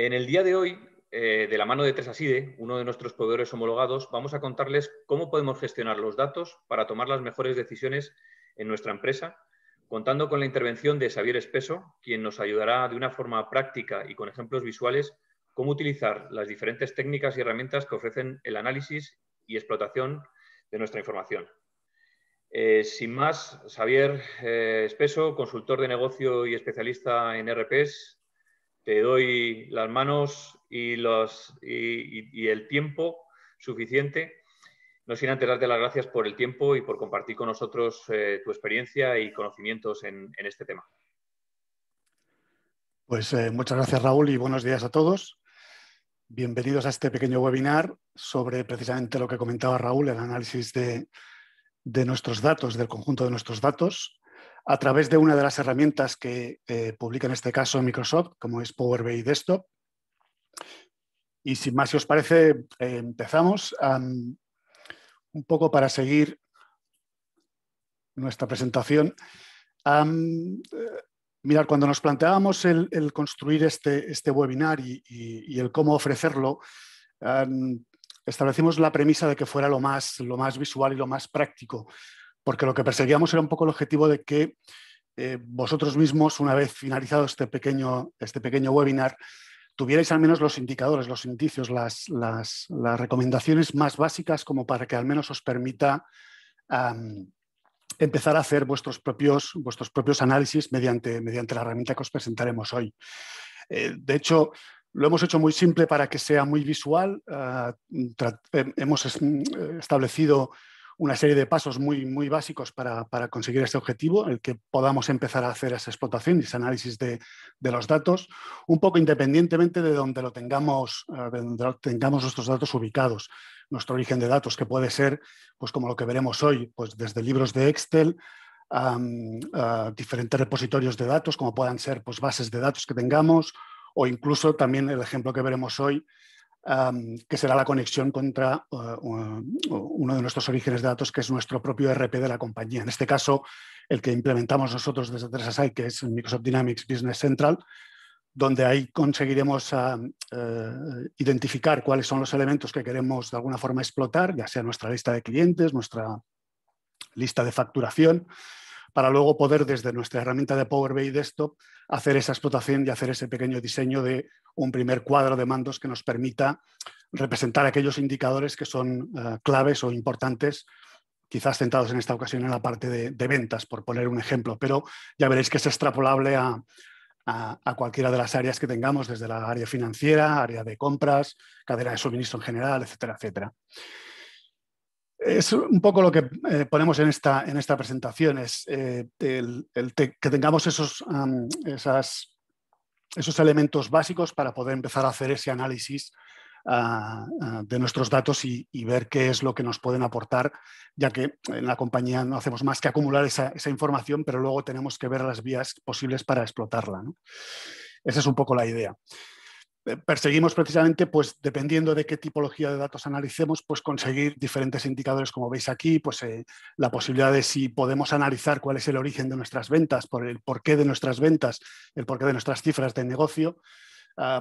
En el día de hoy, eh, de la mano de Tresaside, uno de nuestros proveedores homologados, vamos a contarles cómo podemos gestionar los datos para tomar las mejores decisiones en nuestra empresa, contando con la intervención de Xavier Espeso, quien nos ayudará de una forma práctica y con ejemplos visuales cómo utilizar las diferentes técnicas y herramientas que ofrecen el análisis y explotación de nuestra información. Eh, sin más, Xavier eh, Espeso, consultor de negocio y especialista en RPs, te doy las manos y, el tiempo suficiente. No sin antes darte las gracias por el tiempo y por compartir con nosotros eh, tu experiencia y conocimientos en, este tema. Pues eh, muchas gracias Raúl y buenos días a todos. Bienvenidos a este pequeño webinar sobre precisamente lo que comentaba Raúl, el análisis de nuestros datos, del conjunto de nuestros datos, a través de una de las herramientas que eh, publica en este caso Microsoft, como es Power BI Desktop. Y sin más, si os parece, eh, empezamos un poco para seguir nuestra presentación. Eh, mirar, cuando nos planteábamos el, construir este, este webinar y, el cómo ofrecerlo, establecimos la premisa de que fuera lo más, lo más visual y lo más práctico porque lo que perseguíamos era un poco el objetivo de que eh, vosotros mismos, una vez finalizado este pequeño, este pequeño webinar, tuvierais al menos los indicadores, los indicios, las, recomendaciones más básicas como para que al menos os permita empezar a hacer vuestros propios, vuestros propios análisis mediante, mediante la herramienta que os presentaremos hoy. Eh, de hecho, lo hemos hecho muy simple para que sea muy visual. Ah, eh, hemos mm, establecido una serie de pasos muy, muy básicos para, conseguir este objetivo, el que podamos empezar a hacer esa explotación y ese análisis de, los datos, un poco independientemente de donde lo tengamos, eh, tengamos nuestros datos ubicados, nuestro origen de datos, que puede ser, pues como lo que veremos hoy, pues desde libros de Excel, ah, diferentes repositorios de datos, como puedan ser pues, bases de datos que tengamos, o incluso también el ejemplo que veremos hoy que será la conexión contra eh, eh, uno de nuestros orígenes de datos, que es nuestro propio RP de la compañía. En este caso, el que implementamos nosotros desde 3 que es Microsoft Dynamics Business Central, donde ahí conseguiremos ah, eh, identificar cuáles son los elementos que queremos de alguna forma explotar, ya sea nuestra lista de clientes, nuestra lista de facturación, para luego poder desde nuestra herramienta de Power BI Desktop hacer esa explotación y hacer ese pequeño diseño de un primer cuadro de mandos que nos permita representar aquellos indicadores que son eh, claves o importantes, quizás centrados en esta ocasión en la parte de, ventas, por poner un ejemplo, pero ya veréis que es extrapolable a, a, cualquiera de las áreas que tengamos, desde la área financiera, área de compras, cadena de suministro en general, etcétera, etcétera es un poco lo que eh, ponemos en esta, presentación, es eh, que tengamos esos, elementos básicos para poder empezar a hacer ese análisis ah, ah, de nuestros datos y, ver qué es lo que nos pueden aportar, ya que en la compañía no hacemos más que acumular esa, información, pero luego tenemos que ver las vías posibles para explotarla. Esa es un poco la idea. Eh, perseguimos precisamente, pues dependiendo de qué tipología de datos analicemos, pues conseguir diferentes indicadores, como veis aquí, pues eh, la posibilidad de si podemos analizar cuál es el origen de nuestras ventas, por el porqué de nuestras ventas, el porqué de nuestras cifras de negocio,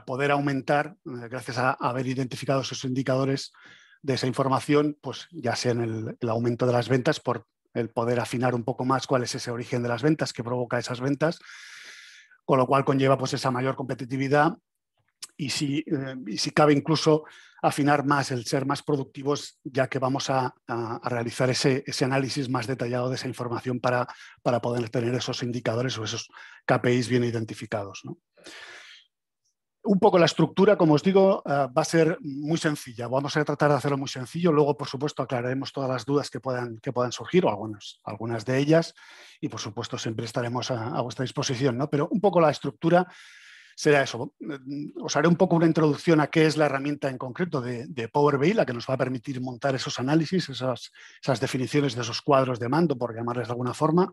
poder aumentar, eh, gracias a haber identificado esos indicadores de esa información, pues ya sea en el, el aumento de las ventas, por el poder afinar un poco más cuál es ese origen de las ventas que provoca esas ventas, con lo cual conlleva pues esa mayor competitividad y si, eh, si cabe incluso afinar más el ser más productivos, ya que vamos a, realizar ese, análisis más detallado de esa información para, poder tener esos indicadores o esos KPIs bien identificados. un poco la estructura, como os digo, eh, va a ser muy sencilla. Vamos a tratar de hacerlo muy sencillo. Luego, por supuesto, aclararemos todas las dudas que puedan, que puedan surgir, o algunas, algunas de ellas. Y, por supuesto, siempre estaremos a, vuestra disposición. Pero un poco la estructura será eso. Os haré un poco una introducción a qué es la herramienta en concreto de, Power BI, la que nos va a permitir montar esos análisis, esas, definiciones de esos cuadros de mando, por llamarles de alguna forma,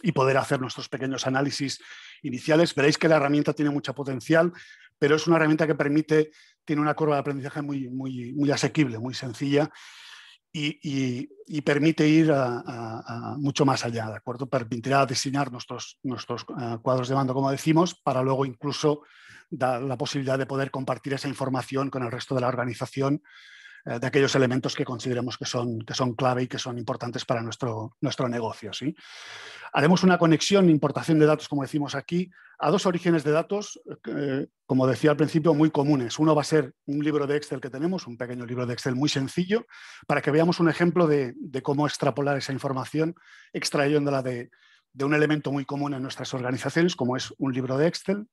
y poder hacer nuestros pequeños análisis iniciales. Veréis que la herramienta tiene mucho potencial, pero es una herramienta que permite, tiene una curva de aprendizaje muy, muy asequible, muy sencilla y, permite ir mucho más allá, ¿de acuerdo? Permitirá diseñar nuestros, ah, cuadros de mando, como decimos, para luego incluso dar la posibilidad de poder compartir esa información con el resto de la organización eh, de aquellos elementos que consideremos que son, son clave y que son importantes para nuestro, nuestro negocio. ¿sí? Haremos una conexión, importación de datos, como decimos aquí, a dos orígenes de datos, eh, como decía al principio, muy comunes. Uno va a ser un libro de Excel que tenemos, un pequeño libro de Excel muy sencillo, para que veamos un ejemplo de, cómo extrapolar esa información extrayéndola de, de un elemento muy común en nuestras organizaciones, como es un libro de Excel,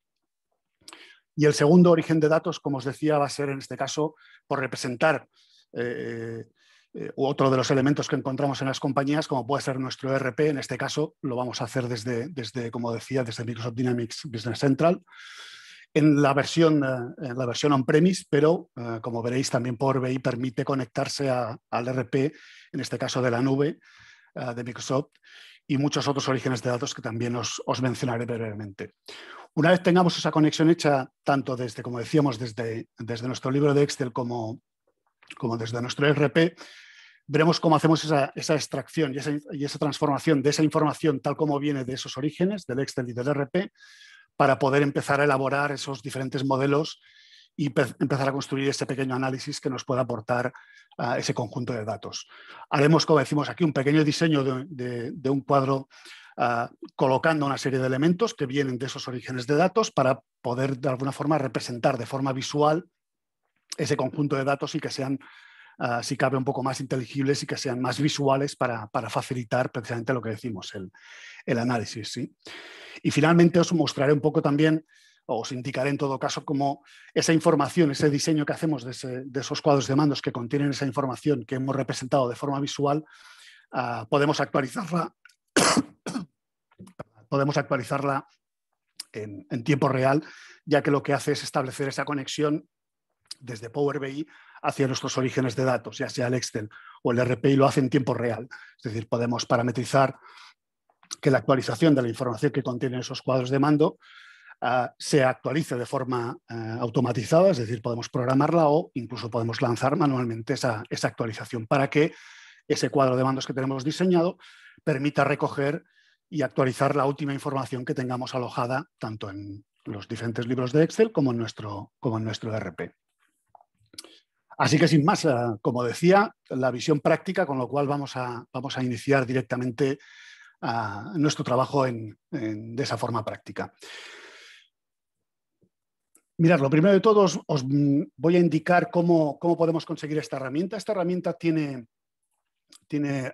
y el segundo origen de datos, como os decía, va a ser en este caso por representar eh, eh, otro de los elementos que encontramos en las compañías, como puede ser nuestro ERP, en este caso lo vamos a hacer desde, desde como decía, desde Microsoft Dynamics Business Central, en la versión, eh, versión on-premise, pero como veréis también Power BI permite conectarse al ERP, en este caso de la nube de Microsoft, y muchos otros orígenes de datos que también os, mencionaré brevemente. Una vez tengamos esa conexión hecha, tanto desde, como decíamos, desde, desde nuestro libro de Excel como, como desde nuestro e RP, veremos cómo hacemos esa, extracción y esa, transformación de esa información tal como viene de esos orígenes, del Excel y del e RP, para poder empezar a elaborar esos diferentes modelos y empezar a construir ese pequeño análisis que nos pueda aportar ese conjunto de datos. Haremos, como decimos aquí, un pequeño diseño de, un cuadro ah, colocando una serie de elementos que vienen de esos orígenes de datos para poder de alguna forma representar de forma visual ese conjunto de datos y que sean, ah, si cabe, un poco más inteligibles y que sean más visuales para, facilitar precisamente lo que decimos, el, análisis. Y finalmente os mostraré un poco también o os indicaré en todo caso cómo esa información, ese diseño que hacemos de, esos cuadros de mandos que contienen esa información que hemos representado de forma visual, ah, podemos actualizarla, podemos actualizarla en, tiempo real, ya que lo que hace es establecer esa conexión desde Power BI hacia nuestros orígenes de datos, ya sea el Excel o el y lo hace en tiempo real. Es decir, podemos parametrizar que la actualización de la información que contienen esos cuadros de mando ah, se actualice de forma eh, automatizada, es decir, podemos programarla o incluso podemos lanzar manualmente esa, esa actualización para que ese cuadro de mandos que tenemos diseñado permita recoger y actualizar la última información que tengamos alojada tanto en los diferentes libros de Excel como en nuestro, como en nuestro RP. Así que sin más, eh, como decía, la visión práctica, con lo cual vamos a, vamos a iniciar directamente a ah, nuestro trabajo en, de esa forma práctica. Mirad, lo primero de todo os, voy a indicar cómo, cómo, podemos conseguir esta herramienta. Esta herramienta tiene, tiene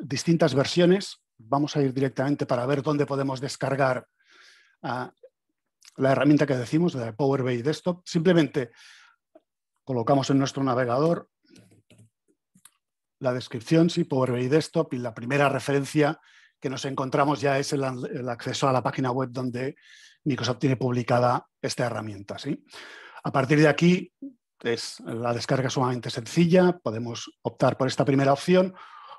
distintas versiones. Vamos a ir directamente para ver dónde podemos descargar ah, la herramienta que decimos de Power BI Desktop. Simplemente Colocamos en nuestro navegador la descripción, sí, Power BI Desktop, y la primera referencia que nos encontramos ya es el, acceso a la página web donde Microsoft tiene publicada esta herramienta. ¿sí? A partir de aquí, es la descarga sumamente sencilla, podemos optar por esta primera opción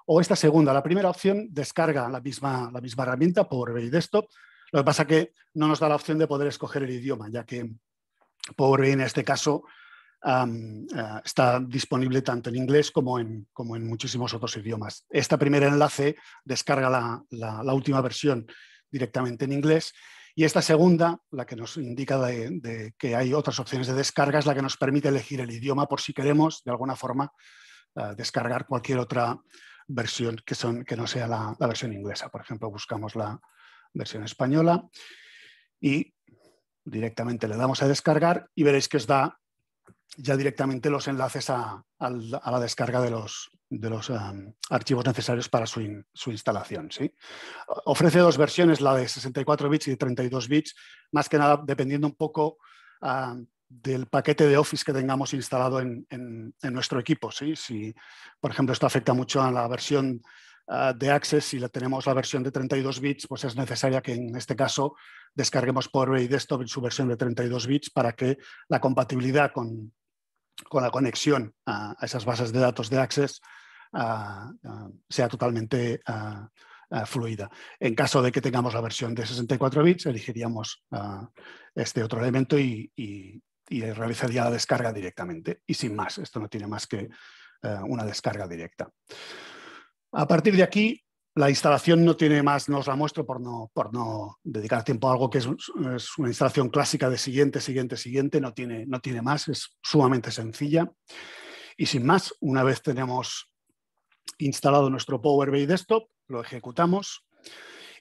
o esta segunda. La primera opción descarga la misma, la misma herramienta Power BI Desktop, lo que pasa que no nos da la opción de poder escoger el idioma, ya que Power BI en este caso eh, está disponible tanto en inglés como en, como en muchísimos otros idiomas. Este primer enlace descarga la, última versión directamente en inglés y esta segunda, la que nos indica de, que hay otras opciones de descarga, es la que nos permite elegir el idioma por si queremos, de alguna forma, eh, descargar cualquier otra versión que, son, que no sea la, la, versión inglesa. Por ejemplo, buscamos la versión española y directamente le damos a descargar y veréis que os da ya directamente los enlaces a, la descarga de los, em, archivos necesarios para su, instalación. Ofrece dos versiones, la de 64 bits y de 32 bits, más que nada dependiendo un poco ah, del paquete de Office que tengamos instalado en, nuestro equipo. Si, por ejemplo, esto afecta mucho a la versión Ah, de Access, si la tenemos la versión de 32 bits, pues es necesaria que en este caso descarguemos Power BI Desktop en su versión de 32 bits para que la compatibilidad con, la conexión a, esas bases de datos de Access ah, ah, sea totalmente fluida. En caso de que tengamos la versión de 64 bits, elegiríamos este otro elemento y, realizaría la descarga directamente y sin más. Esto no tiene más que eh, una descarga directa. A partir de aquí, la instalación no tiene más, no os la muestro por no, por no dedicar tiempo a algo que es, una instalación clásica de siguiente, siguiente, siguiente, no tiene, no tiene más, es sumamente sencilla. Y sin más, una vez tenemos instalado nuestro Power BI Desktop, lo ejecutamos.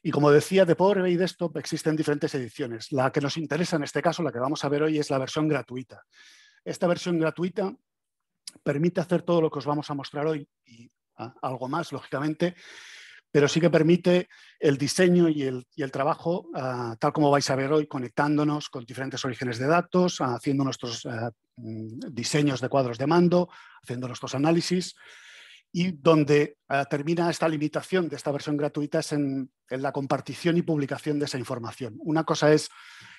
Y como decía, de Power BI Desktop existen diferentes ediciones. La que nos interesa en este caso, la que vamos a ver hoy, es la versión gratuita. Esta versión gratuita permite hacer todo lo que os vamos a mostrar hoy y algo más, lógicamente, pero sí que permite el diseño y el, y el trabajo, ah, tal como vais a ver hoy, conectándonos con diferentes orígenes de datos, haciendo nuestros ah, mm, diseños de cuadros de mando, haciendo nuestros análisis. Y donde ah, termina esta limitación de esta versión gratuita es en, en la compartición y publicación de esa información. Una cosa es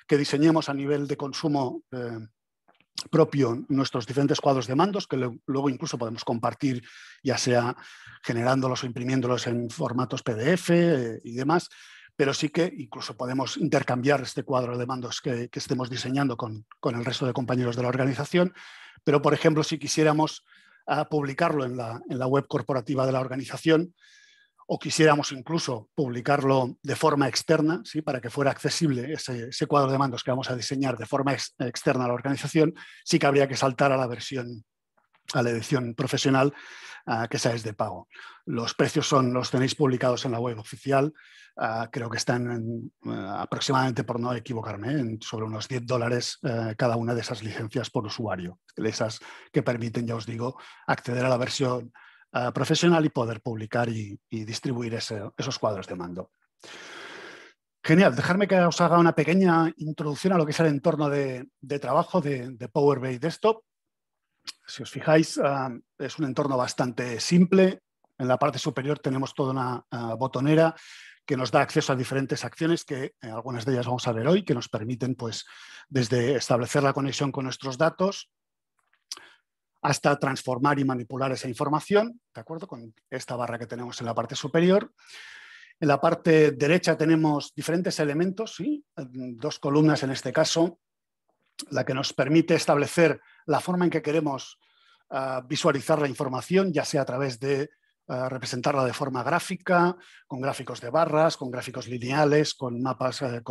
que diseñemos a nivel de consumo eh, propio nuestros diferentes cuadros de mandos, que luego incluso podemos compartir, ya sea generándolos o imprimiéndolos en formatos PDF eh, y demás, pero sí que incluso podemos intercambiar este cuadro de mandos que, estemos diseñando con, el resto de compañeros de la organización. Pero, por ejemplo, si quisiéramos ah, publicarlo en la, web corporativa de la organización, o quisiéramos incluso publicarlo de forma externa, ¿sí? para que fuera accesible ese, cuadro de mandos que vamos a diseñar de forma externa a la organización, sí que habría que saltar a la versión, a la edición profesional, ah, que esa es de pago. Los precios son, los tenéis publicados en la web oficial, ah, creo que están eh, aproximadamente, por no equivocarme, en sobre unos 10 dólares eh, cada una de esas licencias por usuario, esas que permiten, ya os digo, acceder a la versión eh, profesional y poder publicar y, distribuir esos cuadros de mando. Genial, dejarme que os haga una pequeña introducción a lo que es el entorno de, trabajo de, Power BI Desktop. Si os fijáis, eh, es un entorno bastante simple. En la parte superior tenemos toda una eh, botonera que nos da acceso a diferentes acciones, que algunas de ellas vamos a ver hoy, que nos permiten pues, desde establecer la conexión con nuestros datos, hasta transformar y manipular esa información, ¿de acuerdo? Con esta barra que tenemos en la parte superior. En la parte derecha tenemos diferentes elementos, dos columnas en este caso, la que nos permite establecer la forma en que queremos ah, visualizar la información, ya sea a través de ah, representarla de forma gráfica, con gráficos de barras, con gráficos lineales, con mapas uh,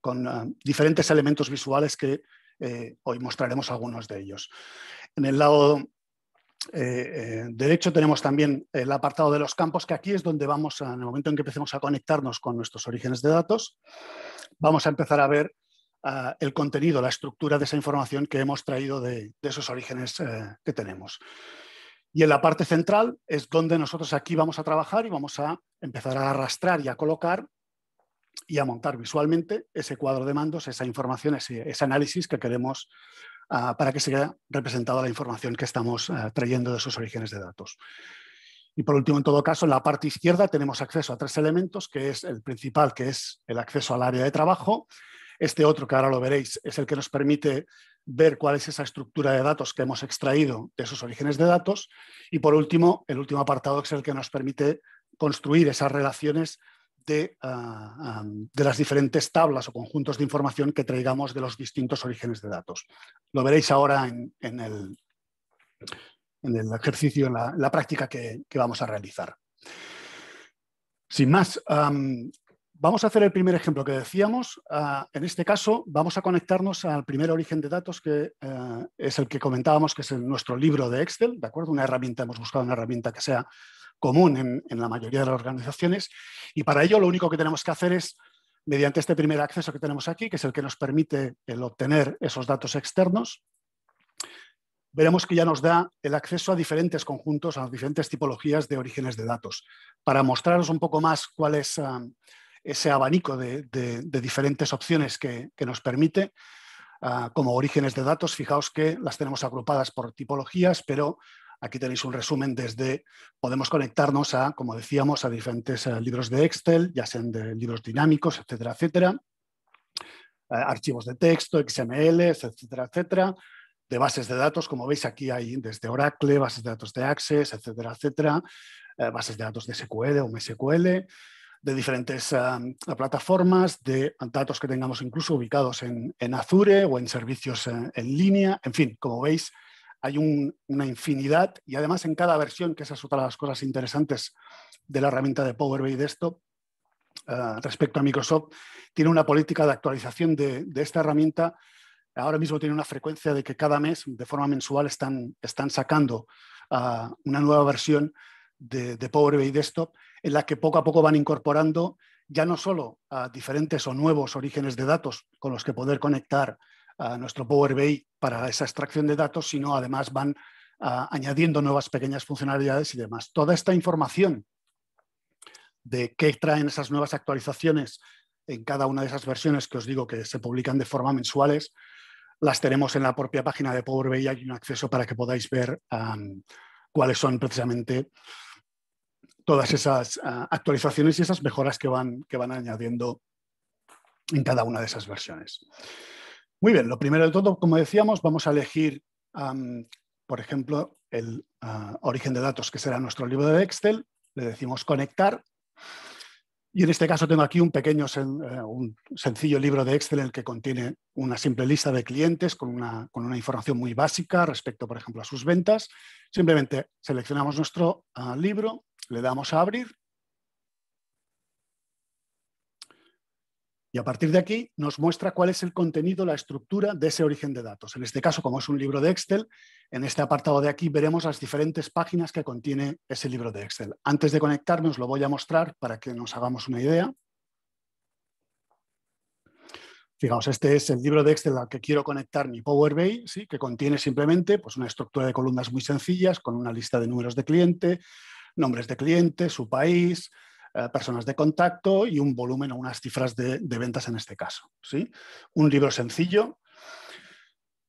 con ah, diferentes elementos visuales que eh, hoy mostraremos algunos de ellos. En el lado eh, eh, derecho tenemos también el apartado de los campos, que aquí es donde vamos, en el momento en que empecemos a conectarnos con nuestros orígenes de datos, vamos a empezar a ver el contenido, la estructura de esa información que hemos traído de, esos orígenes que tenemos. Y en la parte central es donde nosotros aquí vamos a trabajar y vamos a empezar a arrastrar y a colocar y a montar visualmente ese cuadro de mandos, esa información, ese, análisis que queremos ah, para que sea representada la información que estamos ah, trayendo de sus orígenes de datos. Y por último, en todo caso, en la parte izquierda tenemos acceso a tres elementos, que es el principal, que es el acceso al área de trabajo. Este otro, que ahora lo veréis, es el que nos permite ver cuál es esa estructura de datos que hemos extraído de esos orígenes de datos. Y por último, el último apartado, que es el que nos permite construir esas relaciones Ah, de, las diferentes tablas o conjuntos de información que traigamos de los distintos orígenes de datos. Lo veréis ahora en, el, en el, ejercicio, en la, práctica que, vamos a realizar. Sin más, vamos a hacer el primer ejemplo que decíamos. Ah, en este caso, vamos a conectarnos al primer origen de datos, que eh, es el que comentábamos, que es nuestro libro de Excel, ¿de acuerdo? Una herramienta, hemos buscado una herramienta que sea común en, la mayoría de las organizaciones. Y para ello lo único que tenemos que hacer es, mediante este primer acceso que tenemos aquí, que es el que nos permite el obtener esos datos externos, veremos que ya nos da el acceso a diferentes conjuntos, a diferentes tipologías de orígenes de datos. Para mostraros un poco más cuál es um, ese abanico de, diferentes opciones que, que nos permite, ah, como orígenes de datos, fijaos que las tenemos agrupadas por tipologías, pero Aquí tenéis un resumen desde, podemos conectarnos a, como decíamos, a diferentes eh, libros de Excel, ya sean de libros dinámicos, etcétera, etcétera, eh, archivos de texto, XML, etcétera, etcétera, de bases de datos, como veis aquí hay desde Oracle, bases de datos de Access, etcétera, etcétera, eh, bases de datos de SQL o MSQL, de diferentes plataformas, de datos que tengamos incluso ubicados en, Azure o en servicios en línea. En fin, como veis, hay una infinidad y además en cada versión, que esa es otra de las cosas interesantes de la herramienta de Power BI Desktop eh, respecto a Microsoft, tiene una política de actualización de, esta herramienta. Ahora mismo tiene una frecuencia de que cada mes, de forma mensual, están, sacando eh, una nueva versión de, Power BI Desktop en la que poco a poco van incorporando ya no solo eh, diferentes o nuevos orígenes de datos con los que poder conectar a nuestro Power BI para esa extracción de datos, sino además van ah, añadiendo nuevas pequeñas funcionalidades y demás. Toda esta información de qué traen esas nuevas actualizaciones en cada una de esas versiones que os digo que se publican de forma mensuales, las tenemos en la propia página de Power BI. Hay un acceso para que podáis ver cuáles son precisamente todas esas ah, actualizaciones y esas mejoras que van, que van añadiendo en cada una de esas versiones. Muy bien, lo primero de todo, como decíamos, vamos a elegir, por ejemplo, el ah, origen de datos, que será nuestro libro de Excel. Le decimos conectar. Y en este caso tengo aquí un pequeño, eh, un sencillo libro de Excel en el que contiene una simple lista de clientes con una, información muy básica respecto, por ejemplo, a sus ventas. Simplemente seleccionamos nuestro ah, libro, le damos a abrir Y a partir de aquí nos muestra cuál es el contenido, la estructura de ese origen de datos. En este caso, como es un libro de Excel, en este apartado de aquí veremos las diferentes páginas que contiene ese libro de Excel. Antes de conectarnos lo voy a mostrar para que nos hagamos una idea. Fijaos, este es el libro de Excel al que quiero conectar mi Power BI, que contiene simplemente pues, una estructura de columnas muy sencillas con una lista de números de cliente, nombres de cliente, su país, eh, personas de contacto y un volumen o unas cifras de, ventas en este caso. ¿sí? Un libro sencillo,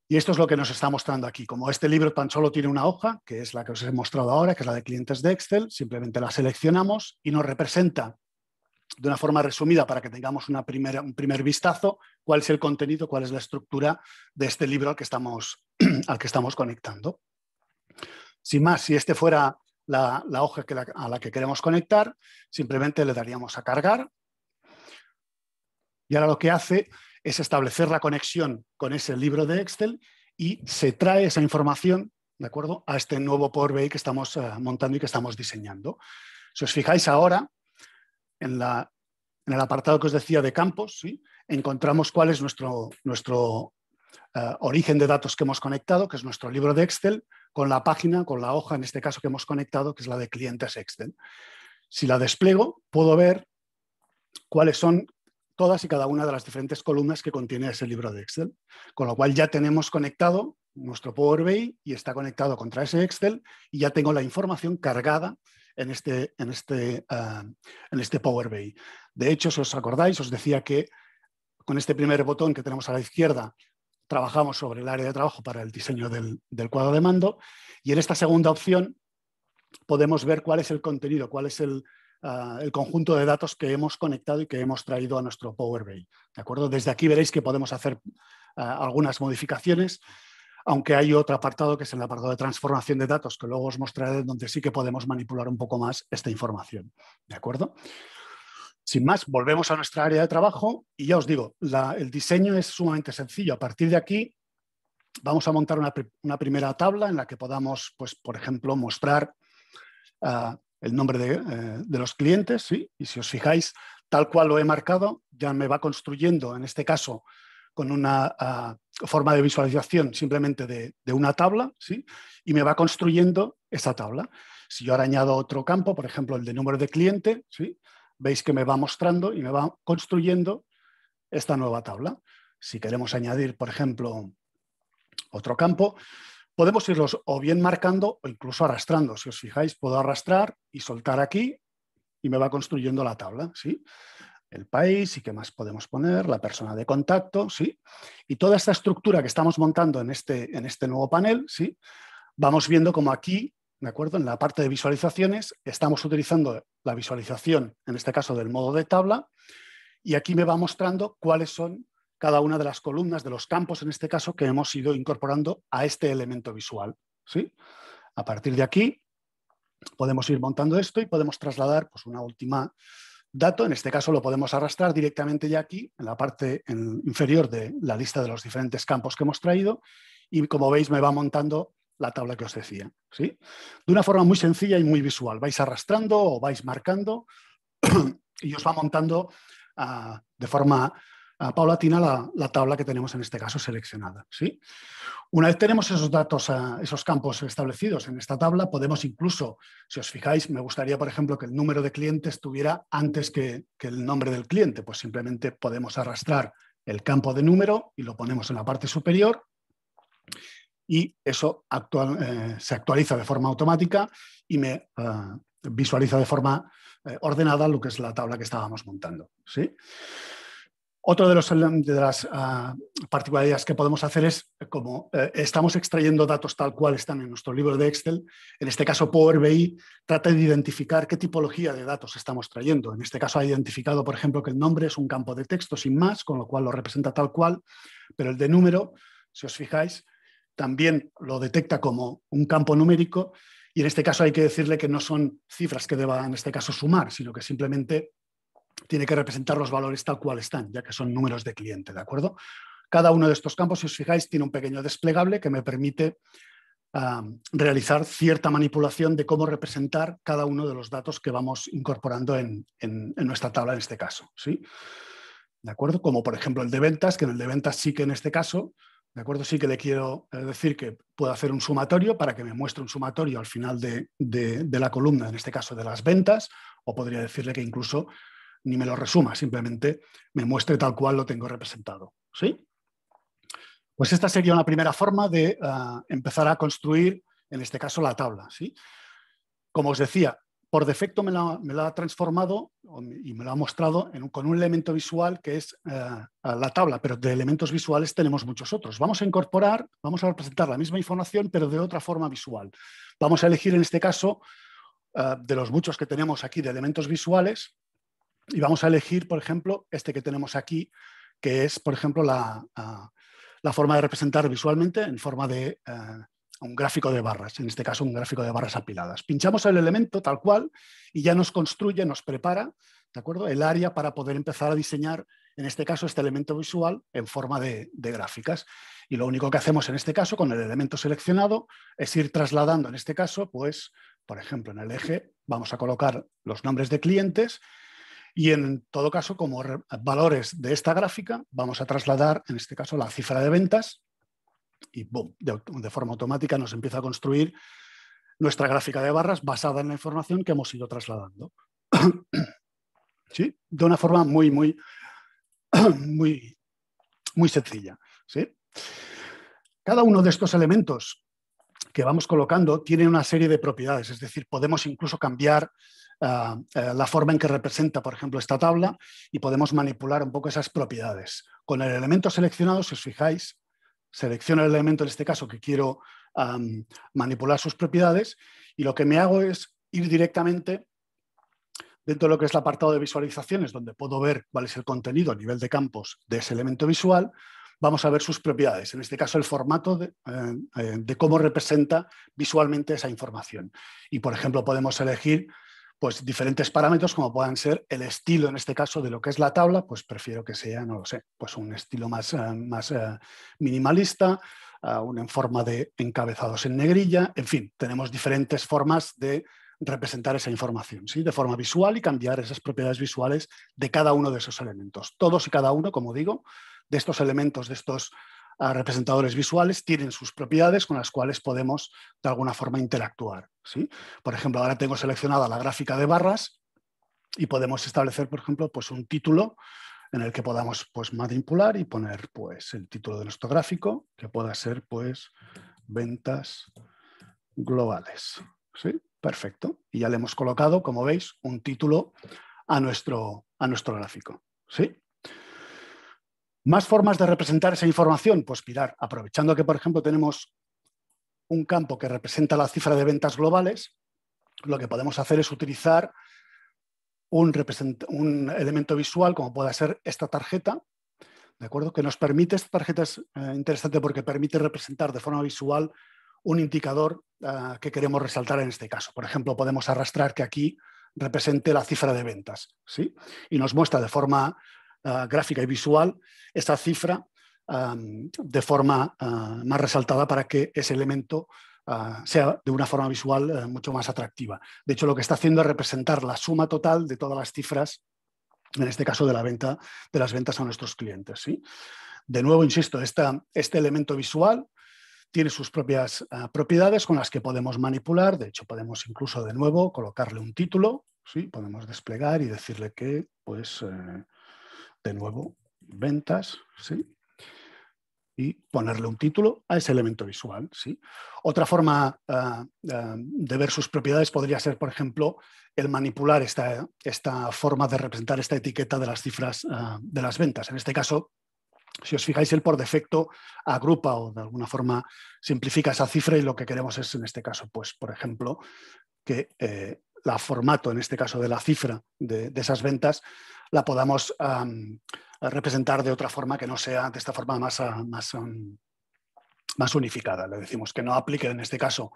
y esto es lo que nos está mostrando aquí. Como este libro tan solo tiene una hoja, que es la que os he mostrado ahora, que es la de clientes de Excel, simplemente la seleccionamos y nos representa de una forma resumida para que tengamos una primera, un primer vistazo cuál es el contenido, cuál es la estructura de este libro al que estamos, al que estamos conectando. Sin más, si este fuera la, hoja a la que queremos conectar, simplemente le daríamos a cargar. Y ahora lo que hace es establecer la conexión con ese libro de Excel y se trae esa información ¿de acuerdo? a este nuevo Power BI que estamos eh, montando y que estamos diseñando. Si os fijáis ahora, en, el apartado que os decía de campos, encontramos cuál es nuestro, nuestro eh, origen de datos que hemos conectado, que es nuestro libro de Excel, con la página, con la hoja, en este caso que hemos conectado, que es la de clientes Excel. Si la despliego, puedo ver cuáles son todas y cada una de las diferentes columnas que contiene ese libro de Excel. Con lo cual ya tenemos conectado nuestro Power BI y está conectado contra ese Excel y ya tengo la información cargada en este, en este, eh, este Power BI. De hecho, si os acordáis, os decía que con este primer botón que tenemos a la izquierda trabajamos sobre el área de trabajo para el diseño del, cuadro de mando. Y en esta segunda opción podemos ver cuál es el contenido, cuál es el, ah, conjunto de datos que hemos conectado y que hemos traído a nuestro Power BI. ¿De acuerdo? Desde aquí veréis que podemos hacer ah, algunas modificaciones, aunque hay otro apartado que es el apartado de transformación de datos, que luego os mostraré donde sí que podemos manipular un poco más esta información. ¿De acuerdo? Sin más, volvemos a nuestra área de trabajo y ya os digo, el diseño es sumamente sencillo. A partir de aquí vamos a montar una, primera tabla en la que podamos, pues, por ejemplo, mostrar ah, el nombre de, eh, los clientes. Y si os fijáis, tal cual lo he marcado, ya me va construyendo, en este caso, con una ah, forma de visualización simplemente de, una tabla, ¿sí? y me va construyendo esa tabla. Si yo ahora añado otro campo, por ejemplo, el de número de cliente, ¿sí? veis que me va mostrando y me va construyendo esta nueva tabla. Si queremos añadir, por ejemplo, otro campo, podemos irlos o bien marcando o incluso arrastrando. Si os fijáis, puedo arrastrar y soltar aquí y me va construyendo la tabla. ¿sí? El país y qué más podemos poner, la persona de contacto. ¿sí? Y toda esta estructura que estamos montando en este, en este nuevo panel, ¿sí? vamos viendo como aquí ¿de acuerdo? En la parte de visualizaciones estamos utilizando la visualización, en este caso del modo de tabla, y aquí me va mostrando cuáles son cada una de las columnas de los campos, en este caso, que hemos ido incorporando a este elemento visual. ¿sí? A partir de aquí podemos ir montando esto y podemos trasladar pues, una última dato. En este caso lo podemos arrastrar directamente ya aquí, en la parte inferior de la lista de los diferentes campos que hemos traído. Y como veis, me va montando la tabla que os decía. ¿sí? De una forma muy sencilla y muy visual. Vais arrastrando o vais marcando y os va montando ah, de forma ah, paulatina la, tabla que tenemos en este caso seleccionada. ¿sí? Una vez tenemos esos datos, ah, esos campos establecidos en esta tabla, podemos incluso, si os fijáis, me gustaría, por ejemplo, que el número de clientes estuviera antes que, que el nombre del cliente, pues simplemente podemos arrastrar el campo de número y lo ponemos en la parte superior y eso eh, se actualiza de forma automática y me eh, visualiza de forma eh, ordenada lo que es la tabla que estábamos montando. ¿sí? Otra de, de las particularidades que podemos hacer es, como estamos extrayendo datos tal cual están en nuestro libro de Excel, en este caso Power BI trata de identificar qué tipología de datos estamos trayendo. En este caso ha identificado, por ejemplo, que el nombre es un campo de texto sin más, con lo cual lo representa tal cual, pero el de número, si os fijáis, también lo detecta como un campo numérico y en este caso hay que decirle que no son cifras que deba en este caso sumar, sino que simplemente tiene que representar los valores tal cual están, ya que son números de cliente, ¿de acuerdo? Cada uno de estos campos, si os fijáis, tiene un pequeño desplegable que me permite ah, realizar cierta manipulación de cómo representar cada uno de los datos que vamos incorporando en, en, en nuestra tabla en este caso, ¿sí? ¿De acuerdo? Como por ejemplo el de ventas, que en el de ventas sí que en este caso ¿De acuerdo? Sí que le quiero eh, decir que puedo hacer un sumatorio para que me muestre un sumatorio al final de, la columna, en este caso de las ventas, o podría decirle que incluso ni me lo resuma, simplemente me muestre tal cual lo tengo representado. ¿Sí? Pues esta sería una primera forma de ah, empezar a construir, en este caso, la tabla. ¿sí? Como os decía, por defecto me la, ha transformado y me lo ha mostrado con un elemento visual que es eh, la tabla, pero de elementos visuales tenemos muchos otros. Vamos a incorporar, vamos a representar la misma información, pero de otra forma visual. Vamos a elegir en este caso, eh, de los muchos que tenemos aquí de elementos visuales, y vamos a elegir, por ejemplo, este que tenemos aquí, que es, por ejemplo, la, eh, forma de representar visualmente en forma de, un gráfico de barras, en este caso un gráfico de barras apiladas. Pinchamos el elemento tal cual y ya nos construye, nos prepara ¿de acuerdo? el área para poder empezar a diseñar, en este caso, este elemento visual en forma de, de gráficas. Y lo único que hacemos en este caso con el elemento seleccionado es ir trasladando, en este caso, pues, por ejemplo, en el eje vamos a colocar los nombres de clientes y en todo caso, como valores de esta gráfica, vamos a trasladar, en este caso, la cifra de ventas y de, forma automática nos empieza a construir nuestra gráfica de barras basada en la información que hemos ido trasladando. ¿Sí? De una forma muy, muy, muy, muy sencilla. ¿sí? Cada uno de estos elementos que vamos colocando tiene una serie de propiedades, es decir, podemos incluso cambiar ah, eh, la forma en que representa, por ejemplo, esta tabla y podemos manipular un poco esas propiedades. Con el elemento seleccionado, si os fijáis, selecciono el elemento en este caso que quiero manipular sus propiedades y lo que me hago es ir directamente dentro de lo que es el apartado de visualizaciones, donde puedo ver cuál es el contenido a nivel de campos de ese elemento visual, vamos a ver sus propiedades, en este caso el formato de eh, eh, cómo representa visualmente esa información. Y, por ejemplo, podemos elegir pues diferentes parámetros como puedan ser el estilo, en este caso, de lo que es la tabla, pues prefiero que sea, no lo sé, pues un estilo más, eh, más eh, minimalista, ah, en forma de encabezados en negrilla, en fin, tenemos diferentes formas de representar esa información, ¿sí? de forma visual y cambiar esas propiedades visuales de cada uno de esos elementos. Todos y cada uno, como digo, de estos elementos, de estos representadores visuales tienen sus propiedades con las cuales podemos de alguna forma interactuar. ¿sí? Por ejemplo, ahora tengo seleccionada la gráfica de barras y podemos establecer, por ejemplo, pues un título en el que podamos pues, manipular y poner pues, el título de nuestro gráfico, que pueda ser pues, ventas globales. ¿Sí? Perfecto. Y ya le hemos colocado, como veis, un título a nuestro, a nuestro gráfico. ¿Sí? Más formas de representar esa información, pues mirar, aprovechando que, por ejemplo, tenemos un campo que representa la cifra de ventas globales, lo que podemos hacer es utilizar un, un elemento visual como pueda ser esta tarjeta, ¿de acuerdo? Que nos permite, esta tarjeta es eh, interesante porque permite representar de forma visual un indicador eh, que queremos resaltar en este caso. Por ejemplo, podemos arrastrar que aquí represente la cifra de ventas, ¿sí? Y nos muestra de forma eh, gráfica y visual esta cifra em, de forma eh, más resaltada para que ese elemento eh, sea de una forma visual mucho más atractiva. De hecho, lo que está haciendo es representar la suma total de todas las cifras, en este caso de la venta, de las ventas a nuestros clientes. ¿sí? De nuevo, insisto, este elemento visual tiene sus propias propiedades con las que podemos manipular. De hecho, podemos incluso de nuevo colocarle un título. ¿sí? Podemos desplegar y decirle que, pues de nuevo, ventas, ¿sí? y ponerle un título a ese elemento visual. ¿sí? Otra forma ah, ah, de ver sus propiedades podría ser, por ejemplo, el manipular esta, esta forma de representar esta etiqueta de las cifras ah, de las ventas. En este caso, si os fijáis, él por defecto agrupa o de alguna forma simplifica esa cifra y lo que queremos es, en este caso, pues, por ejemplo, que eh, la formato, en este caso de la cifra de, esas ventas, la podamos representar de otra forma que no sea de esta forma más, ah, más, más unificada. Le decimos que no aplique en este caso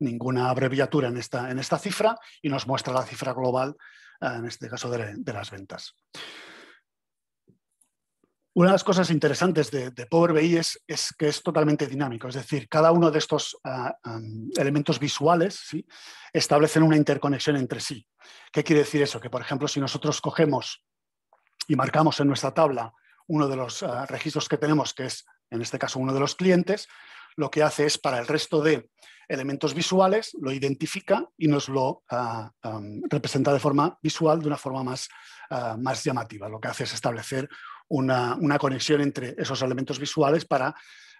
ninguna abreviatura en esta, en esta cifra y nos muestra la cifra global, ah, en este caso de las ventas. Una de las cosas interesantes de, Power BI es, que es totalmente dinámico, es decir, cada uno de estos ah, elementos visuales ¿sí? establecen una interconexión entre sí. ¿Qué quiere decir eso? Que, por ejemplo, si nosotros cogemos y marcamos en nuestra tabla uno de los ah, registros que tenemos, que es en este caso uno de los clientes, lo que hace es para el resto de elementos visuales, lo identifica y nos lo ah, representa de forma visual, de una forma más, más llamativa. Lo que hace es establecer una, conexión entre esos elementos visuales para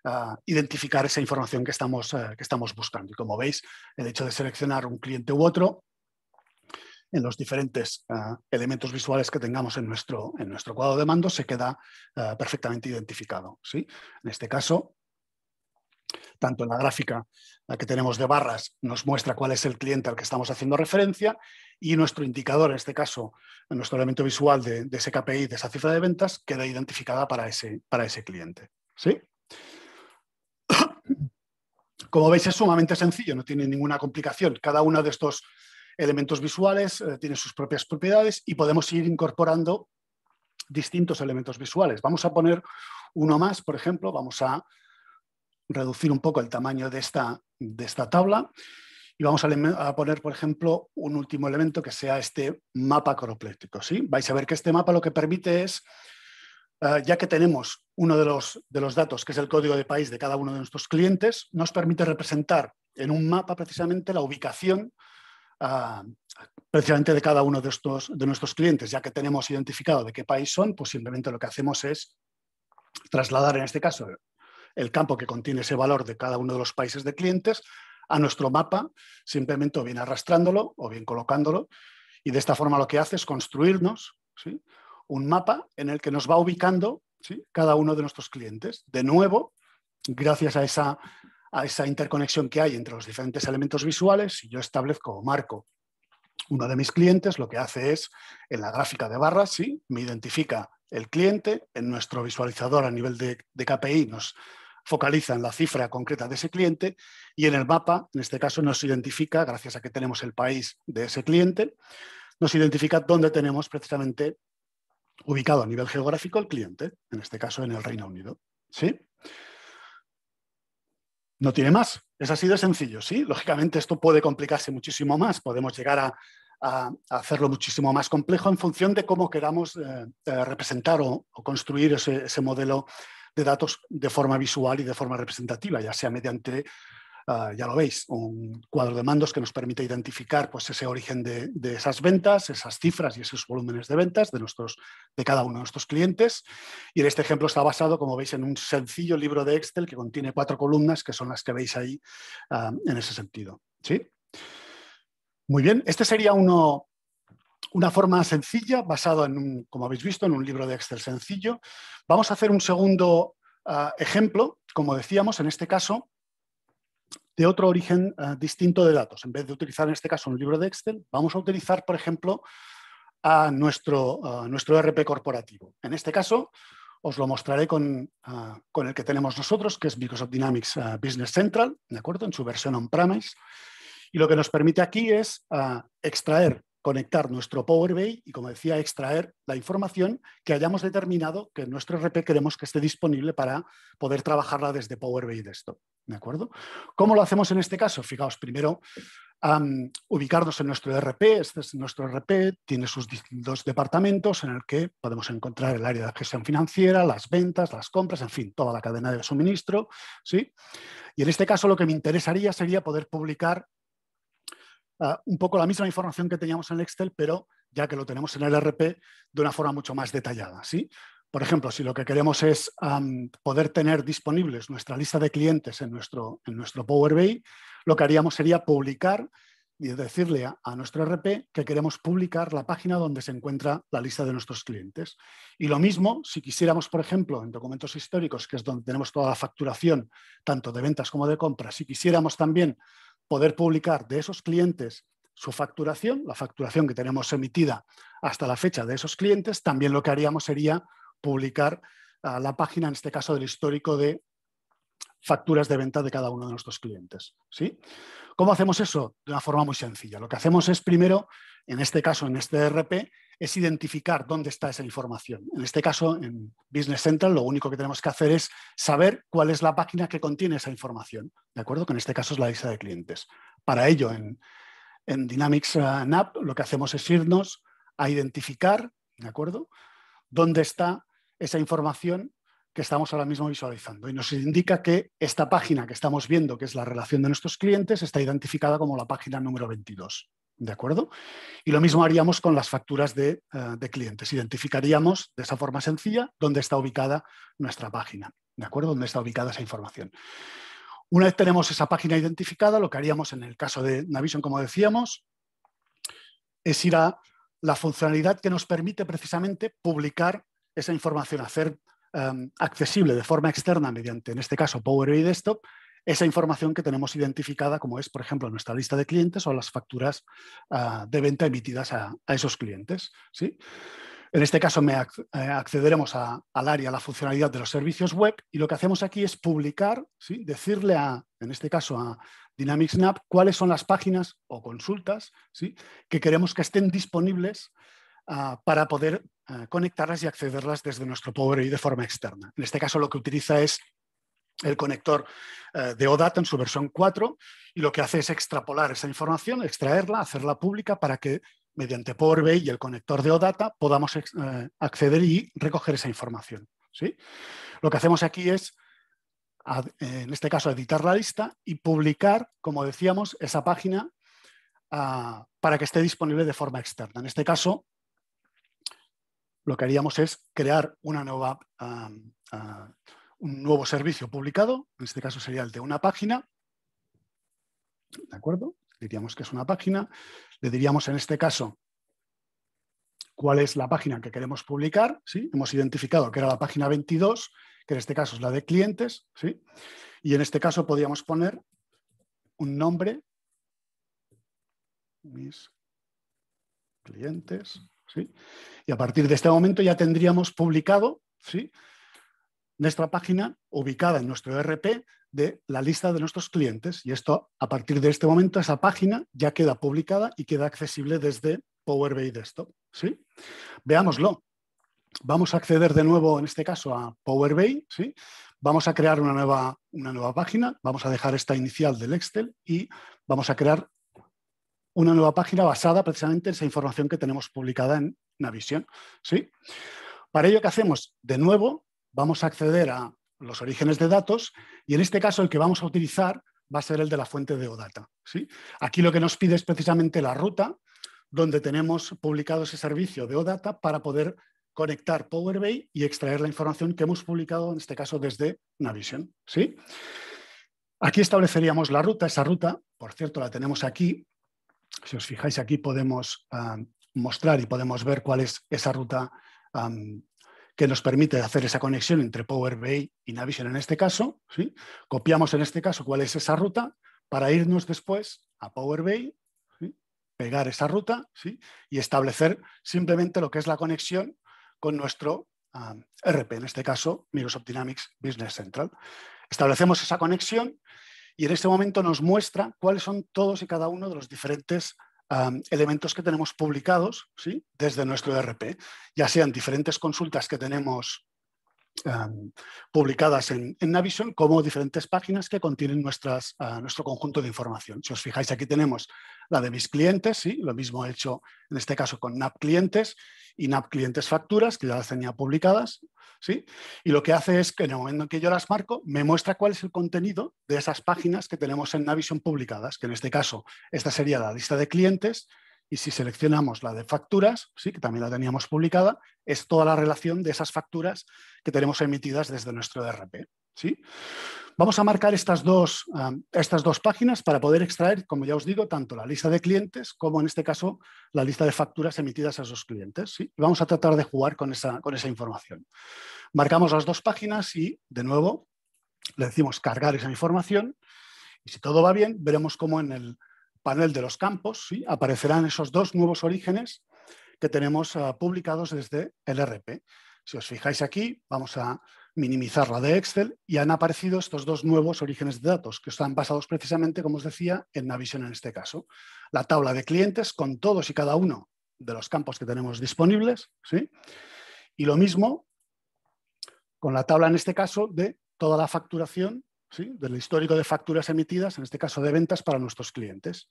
ah, identificar esa información que estamos, eh, que estamos buscando. Y como veis, el hecho de seleccionar un cliente u otro en los diferentes ah, elementos visuales que tengamos en nuestro, en nuestro cuadro de mando se queda ah, perfectamente identificado. ¿sí? En este caso, tanto en la gráfica la que tenemos de barras nos muestra cuál es el cliente al que estamos haciendo referencia y nuestro indicador, en este caso, nuestro elemento visual de, ese KPI, de esa cifra de ventas, queda identificada para ese, cliente. ¿Sí? Como veis, es sumamente sencillo, no tiene ninguna complicación. Cada uno de estos elementos visuales eh, tiene sus propias propiedades y podemos ir incorporando distintos elementos visuales. Vamos a poner uno más, por ejemplo, vamos a reducir un poco el tamaño de esta, de esta tabla y vamos a, poner, por ejemplo, un último elemento que sea este mapa coroplético. ¿sí? Vais a ver que este mapa lo que permite es, eh, ya que tenemos uno de los, de los datos, que es el código de país de cada uno de nuestros clientes, nos permite representar en un mapa precisamente la ubicación ah, precisamente de cada uno de, estos, de nuestros clientes, ya que tenemos identificado de qué país son, pues simplemente lo que hacemos es trasladar en este caso el campo que contiene ese valor de cada uno de los países de clientes a nuestro mapa, simplemente o bien arrastrándolo o bien colocándolo. Y de esta forma lo que hace es construirnos un mapa en el que nos va ubicando cada uno de nuestros clientes. De nuevo, gracias a esa, a esa interconexión que hay entre los diferentes elementos visuales, si yo establezco o marco uno de mis clientes, lo que hace es, en la gráfica de barras, ¿sí? me identifica el cliente, en nuestro visualizador a nivel de, de KPI nos focaliza en la cifra concreta de ese cliente y en el mapa, en este caso, nos identifica, gracias a que tenemos el país de ese cliente, nos identifica dónde tenemos precisamente ubicado a nivel geográfico el cliente, en este caso en el Reino Unido. ¿Sí? No tiene más. Es así de sencillo, ¿sí? Lógicamente esto puede complicarse muchísimo más. Podemos llegar a, hacerlo muchísimo más complejo en función de cómo queramos eh, eh, representar o, construir ese, ese modelo de datos de forma visual y de forma representativa, ya sea mediante, ah, ya lo veis, un cuadro de mandos que nos permite identificar pues, ese origen de, esas ventas, esas cifras y esos volúmenes de ventas de, nuestros, de cada uno de nuestros clientes. Y en este ejemplo está basado, como veis, en un sencillo libro de Excel que contiene cuatro columnas que son las que veis ahí ah, en ese sentido. ¿Sí? Muy bien, este sería uno una forma sencilla, basada en, un, como habéis visto, en un libro de Excel sencillo. Vamos a hacer un segundo ah, ejemplo, como decíamos, en este caso, de otro origen ah, distinto de datos. En vez de utilizar en este caso un libro de Excel, vamos a utilizar, por ejemplo, a nuestro, ah, nuestro RP corporativo. En este caso, os lo mostraré con, con, el que tenemos nosotros, que es Microsoft Dynamics Business Central, ¿de acuerdo? En su versión on-premise. Y lo que nos permite aquí es extraer conectar nuestro Power BI y, como decía, extraer la información que hayamos determinado que en nuestro RP queremos que esté disponible para poder trabajarla desde Power BI Desktop. ¿De acuerdo? ¿Cómo lo hacemos en este caso? Fijaos, primero ubicarnos en nuestro RP. Este es nuestro RP, tiene sus distintos departamentos en el que podemos encontrar el área de gestión financiera, las ventas, las compras, en fin, toda la cadena de suministro. ¿sí? Y en este caso lo que me interesaría sería poder publicar un poco la misma información que teníamos en Excel, pero ya que lo tenemos en el RP de una forma mucho más detallada. ¿sí? Por ejemplo, si lo que queremos es poder tener disponibles nuestra lista de clientes en nuestro, en nuestro Power BI, lo que haríamos sería publicar y decirle a, nuestro RP que queremos publicar la página donde se encuentra la lista de nuestros clientes. Y lo mismo, si quisiéramos, por ejemplo, en documentos históricos, que es donde tenemos toda la facturación, tanto de ventas como de compras, si quisiéramos también poder publicar de esos clientes su facturación, la facturación que tenemos emitida hasta la fecha de esos clientes, también lo que haríamos sería publicar ah, la página, en este caso del histórico de facturas de venta de cada uno de nuestros clientes. ¿sí? ¿Cómo hacemos eso? De una forma muy sencilla. Lo que hacemos es primero, en este caso, en este ERP, es identificar dónde está esa información. En este caso, en Business Central, lo único que tenemos que hacer es saber cuál es la página que contiene esa información, ¿de acuerdo? Que en este caso es la lista de clientes. Para ello, en, Dynamics NAP, eh, lo que hacemos es irnos a identificar, ¿de acuerdo? Dónde está esa información que estamos ahora mismo visualizando y nos indica que esta página que estamos viendo, que es la relación de nuestros clientes, está identificada como la página número 22. ¿De acuerdo? Y lo mismo haríamos con las facturas de, eh, de clientes. Identificaríamos de esa forma sencilla dónde está ubicada nuestra página. ¿De acuerdo? Dónde está ubicada esa información. Una vez tenemos esa página identificada, lo que haríamos en el caso de Navision, como decíamos, es ir a la funcionalidad que nos permite precisamente publicar esa información, hacer Em, accesible de forma externa mediante, en este caso, Power BI Desktop, esa información que tenemos identificada, como es, por ejemplo, nuestra lista de clientes o las facturas ah, de venta emitidas a, esos clientes. ¿sí? En este caso, me eh, accederemos al área, a la funcionalidad de los servicios web y lo que hacemos aquí es publicar, ¿sí? decirle a, en este caso, a Dynamics Snap cuáles son las páginas o consultas ¿sí? que queremos que estén disponibles Ah, para poder ah, conectarlas y accederlas desde nuestro Power BI de forma externa. En este caso lo que utiliza es el conector eh, de OData en su versión 4 y lo que hace es extrapolar esa información, extraerla, hacerla pública para que mediante Power BI y el conector de OData podamos eh, acceder y recoger esa información. ¿sí? Lo que hacemos aquí es en este caso editar la lista y publicar, como decíamos, esa página ah, para que esté disponible de forma externa. En este caso, lo que haríamos es crear una nueva, un nuevo servicio publicado, en este caso sería el de una página, ¿de acuerdo? Diríamos que es una página, le diríamos en este caso cuál es la página que queremos publicar, ¿sí? Hemos identificado que era la página 22, que en este caso es la de clientes, ¿sí? Y en este caso podríamos poner un nombre, mis clientes, y a partir de este momento ya tendríamos publicado nuestra página ubicada en nuestro ERP de la lista de nuestros clientes. Y esto, a partir de este momento, esa página ya queda publicada y queda accesible desde Power BI Desktop. Veámoslo. Vamos a acceder de nuevo, en este caso, a Power BI. Vamos a crear una nueva, una nueva página. Vamos a dejar esta inicial del Excel y vamos a crear una nueva página basada precisamente en esa información que tenemos publicada en Navision. ¿sí? Para ello, ¿qué hacemos? De nuevo, vamos a acceder a los orígenes de datos y en este caso el que vamos a utilizar va a ser el de la fuente de OData. ¿sí? Aquí lo que nos pide es precisamente la ruta donde tenemos publicado ese servicio de OData para poder conectar Power BI y extraer la información que hemos publicado, en este caso desde Navision. ¿sí? Aquí estableceríamos la ruta. Esa ruta, por cierto, la tenemos aquí si os fijáis aquí podemos ah, mostrar y podemos ver cuál es esa ruta que nos permite hacer esa conexión entre Power BI y Navision en este caso. ¿sí? Copiamos en este caso cuál es esa ruta para irnos después a Power BI, pegar esa ruta ¿sí? y establecer simplemente lo que es la conexión con nuestro RP, en este caso Microsoft Dynamics Business Central. Establecemos esa conexión y en este momento nos muestra cuáles son todos y cada uno de los diferentes elementos que tenemos publicados ¿sí? desde nuestro ERP, ya sean diferentes consultas que tenemos Em, publicadas en, Navision como diferentes páginas que contienen eh, nuestro conjunto de información. Si os fijáis, aquí tenemos la de mis clientes, ¿sí? lo mismo he hecho en este caso con NAP clientes y NAP clientes facturas, que ya las tenía publicadas. ¿sí? Y lo que hace es que en el momento en que yo las marco, me muestra cuál es el contenido de esas páginas que tenemos en Navision publicadas, que en este caso esta sería la lista de clientes y si seleccionamos la de facturas, sí, que también la teníamos publicada, es toda la relación de esas facturas que tenemos emitidas desde nuestro DRP. ¿sí? Vamos a marcar estas dos, estas dos páginas para poder extraer, como ya os digo, tanto la lista de clientes como en este caso la lista de facturas emitidas a esos clientes. vamos a tratar de jugar con esa, con esa información. Marcamos las dos páginas y, de nuevo, le decimos cargar esa información. Y si todo va bien, veremos cómo en el, panel de los campos, ¿sí? aparecerán esos dos nuevos orígenes que tenemos ah, publicados desde el RP. Si os fijáis aquí, vamos a minimizar la de Excel y han aparecido estos dos nuevos orígenes de datos que están basados precisamente, como os decía, en Navision en este caso. La tabla de clientes con todos y cada uno de los campos que tenemos disponibles. ¿sí? Y lo mismo con la tabla en este caso de toda la facturación del histórico de facturas emitidas, en este caso de ventas para nuestros clientes.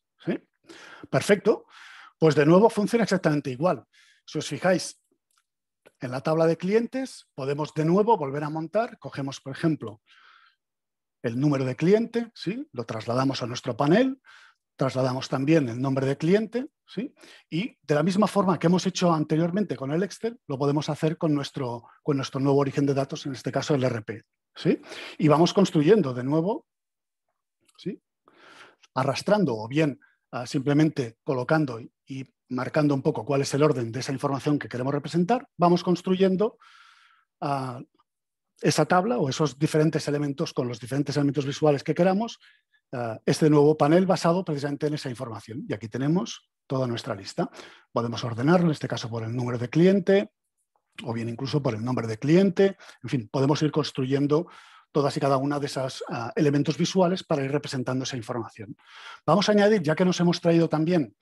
Perfecto. Pues de nuevo funciona exactamente igual. Si os fijáis en la tabla de clientes, podemos de nuevo volver a montar. Cogemos, por ejemplo, el número de cliente, lo trasladamos a nuestro panel, trasladamos también el nombre de cliente, ¿sí? y de la misma forma que hemos hecho anteriormente con el Excel, lo podemos hacer con nuestro, con nuestro nuevo origen de datos, en este caso el RP. ¿sí? Y vamos construyendo de nuevo, ¿sí? arrastrando o bien ah, simplemente colocando y, marcando un poco cuál es el orden de esa información que queremos representar, vamos construyendo ah, esa tabla o esos diferentes elementos con los diferentes elementos visuales que queramos, ah, este nuevo panel basado precisamente en esa información. Y aquí tenemos toda nuestra lista. Podemos ordenarlo, en este caso por el número de cliente, o bien incluso por el nombre de cliente. En fin, podemos ir construyendo todas y cada una de esos ah, elementos visuales para ir representando esa información. Vamos a añadir, ya que nos hemos traído también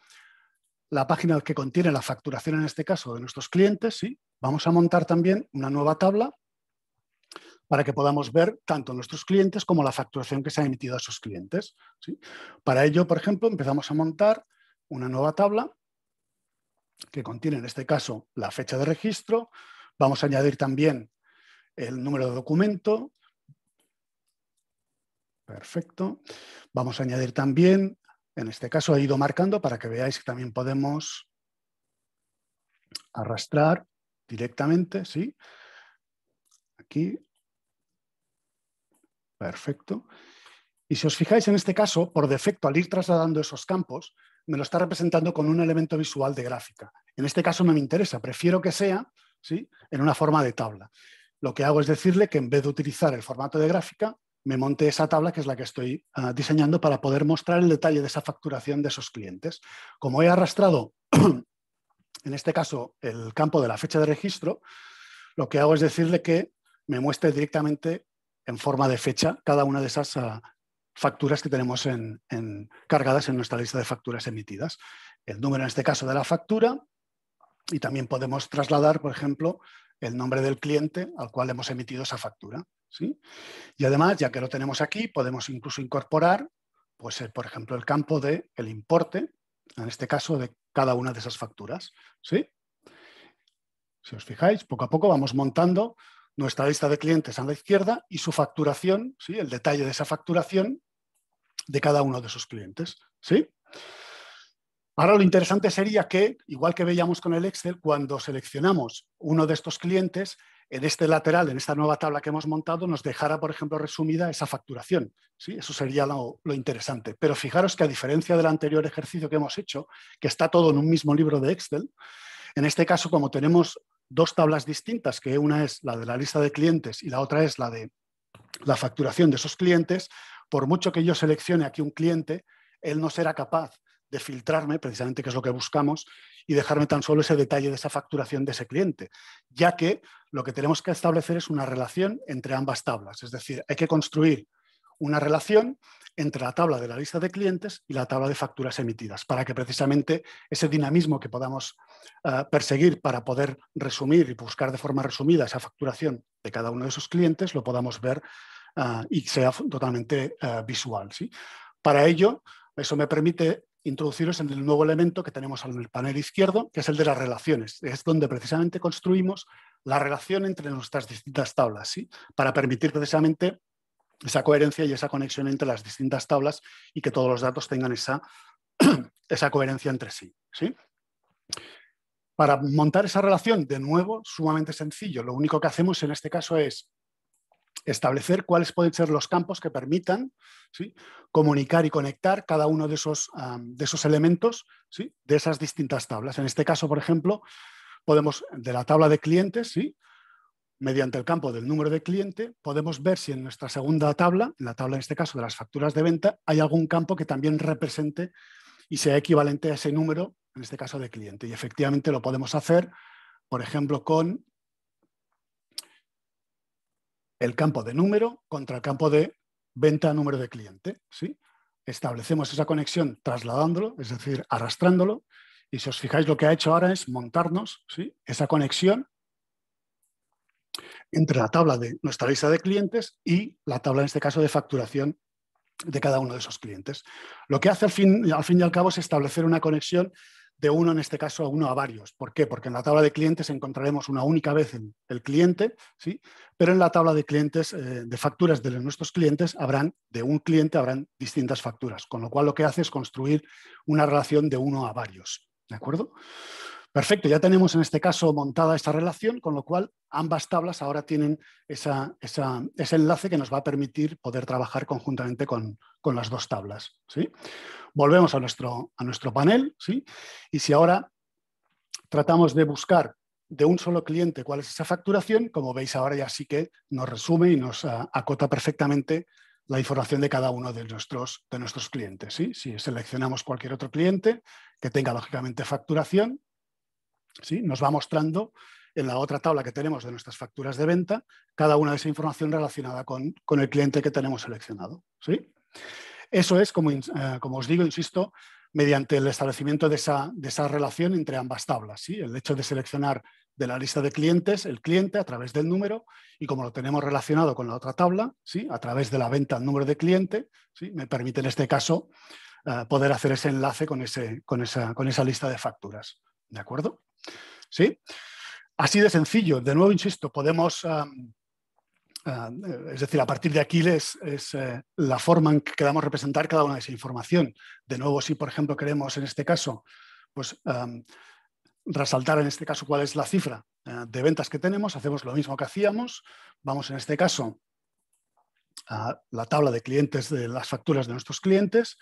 la página que contiene la facturación, en este caso, de nuestros clientes, ¿sí? vamos a montar también una nueva tabla para que podamos ver tanto nuestros clientes como la facturación que se ha emitido a esos clientes. ¿sí? Para ello, por ejemplo, empezamos a montar una nueva tabla que contiene en este caso la fecha de registro. Vamos a añadir también el número de documento. Perfecto. Vamos a añadir también, en este caso he ido marcando para que veáis que también podemos arrastrar directamente, ¿sí? Aquí. Perfecto. Y si os fijáis en este caso, por defecto, al ir trasladando esos campos, me lo está representando con un elemento visual de gráfica. En este caso no me interesa, prefiero que sea ¿sí? en una forma de tabla. Lo que hago es decirle que en vez de utilizar el formato de gráfica, me monte esa tabla que es la que estoy ah, diseñando para poder mostrar el detalle de esa facturación de esos clientes. Como he arrastrado, en este caso, el campo de la fecha de registro, lo que hago es decirle que me muestre directamente en forma de fecha cada una de esas ah, facturas que tenemos cargadas en nuestra lista de facturas emitidas. El número en este caso de la factura y también podemos trasladar, por ejemplo, el nombre del cliente al cual hemos emitido esa factura. ¿sí? Y además, ya que lo tenemos aquí, podemos incluso incorporar, pues, eh, por ejemplo, el campo del el importe, en este caso, de cada una de esas facturas. ¿sí? Si os fijáis, poco a poco vamos montando nuestra lista de clientes a la izquierda y su facturación, ¿sí? el detalle de esa facturación de cada uno de sus clientes. ¿sí? Ahora lo interesante sería que, igual que veíamos con el Excel, cuando seleccionamos uno de estos clientes, en este lateral, en esta nueva tabla que hemos montado, nos dejara, por ejemplo, resumida esa facturación. ¿sí? Eso sería lo, lo, interesante. Pero fijaros que a diferencia del anterior ejercicio que hemos hecho, que está todo en un mismo libro de Excel, en este caso, como tenemos dos tablas distintas, que una es la de la lista de clientes y la otra es la de la facturación de esos clientes, por mucho que yo seleccione aquí un cliente, él no será capaz de filtrarme, precisamente que es lo que buscamos, y dejarme tan solo ese detalle de esa facturación de ese cliente, ya que lo que tenemos que establecer es una relación entre ambas tablas, es decir, hay que construir una relación entre la tabla de la lista de clientes y la tabla de facturas emitidas, para que precisamente ese dinamismo que podamos eh, perseguir para poder resumir y buscar de forma resumida esa facturación de cada uno de esos clientes, lo podamos ver Ah, y sea totalmente ah, visual. ¿sí? Para ello, eso me permite introduciros en el nuevo elemento que tenemos en el panel izquierdo, que es el de las relaciones. Es donde precisamente construimos la relación entre nuestras distintas tablas, ¿sí? para permitir precisamente esa coherencia y esa conexión entre las distintas tablas y que todos los datos tengan esa, coherencia entre ¿sí? Para montar esa relación, de nuevo, sumamente sencillo. Lo único que hacemos en este caso es establecer cuáles pueden ser los campos que permitan comunicar y conectar cada uno de esos, de esos elementos ¿sí? de esas distintas tablas. En este caso, por ejemplo, podemos, de la tabla de clientes, mediante el campo del número de cliente, podemos ver si en nuestra segunda tabla, en la tabla en este caso de las facturas de venta, hay algún campo que también represente y sea equivalente a ese número, en este caso de cliente. Y efectivamente lo podemos hacer, por ejemplo, con el campo de número contra el campo de venta número de cliente. ¿sí? Establecemos esa conexión trasladándolo, es decir, arrastrándolo. Y si os fijáis, lo que ha hecho ahora es montarnos ¿sí? esa conexión entre la tabla de nuestra lista de clientes y la tabla, en este caso, de facturación de cada uno de esos clientes. Lo que hace al fin, al fin y al cabo es establecer una conexión de uno, en este caso, a uno a varios. ¿Por qué? Porque en la tabla de clientes encontraremos una única vez el, cliente, ¿sí? pero en la tabla de clientes, eh, de facturas de nuestros clientes, habrán, de un cliente habrán distintas facturas, con lo cual lo que hace es construir una relación de uno a varios. ¿De acuerdo? Perfecto, ya tenemos en este caso montada esta relación, con lo cual ambas tablas ahora tienen esa, ese enlace que nos va a permitir poder trabajar conjuntamente con, con las dos tablas. ¿sí? Volvemos a nuestro, a nuestro panel ¿sí? y si ahora tratamos de buscar de un solo cliente cuál es esa facturación, como veis ahora ya sí que nos resume y nos ah, acota perfectamente la información de cada uno de nuestros, de nuestros clientes. ¿sí? Si seleccionamos cualquier otro cliente que tenga lógicamente facturación, ¿sí? nos va mostrando en la otra tabla que tenemos de nuestras facturas de venta cada una de esa información relacionada con, con el cliente que tenemos seleccionado. ¿sí? Eso es, como, eh, como os digo, insisto, mediante el establecimiento de esa, relación entre ambas tablas. ¿sí? El hecho de seleccionar de la lista de clientes el cliente a través del número y como lo tenemos relacionado con la otra tabla, ¿sí? a través de la venta al número de cliente, ¿sí? me permite en este caso eh, poder hacer ese enlace con, ese, con, esa, lista de facturas. ¿De acuerdo? ¿Sí? Así de sencillo. De nuevo, insisto, podemos Ah, eh, es decir, a partir de aquí es, eh, la forma en que queramos representar cada una de esa información. De nuevo, si por ejemplo queremos en este caso, pues resaltar en este caso cuál es la cifra eh, de ventas que tenemos, hacemos lo mismo que hacíamos, vamos en este caso a la tabla de clientes de las facturas de nuestros clientes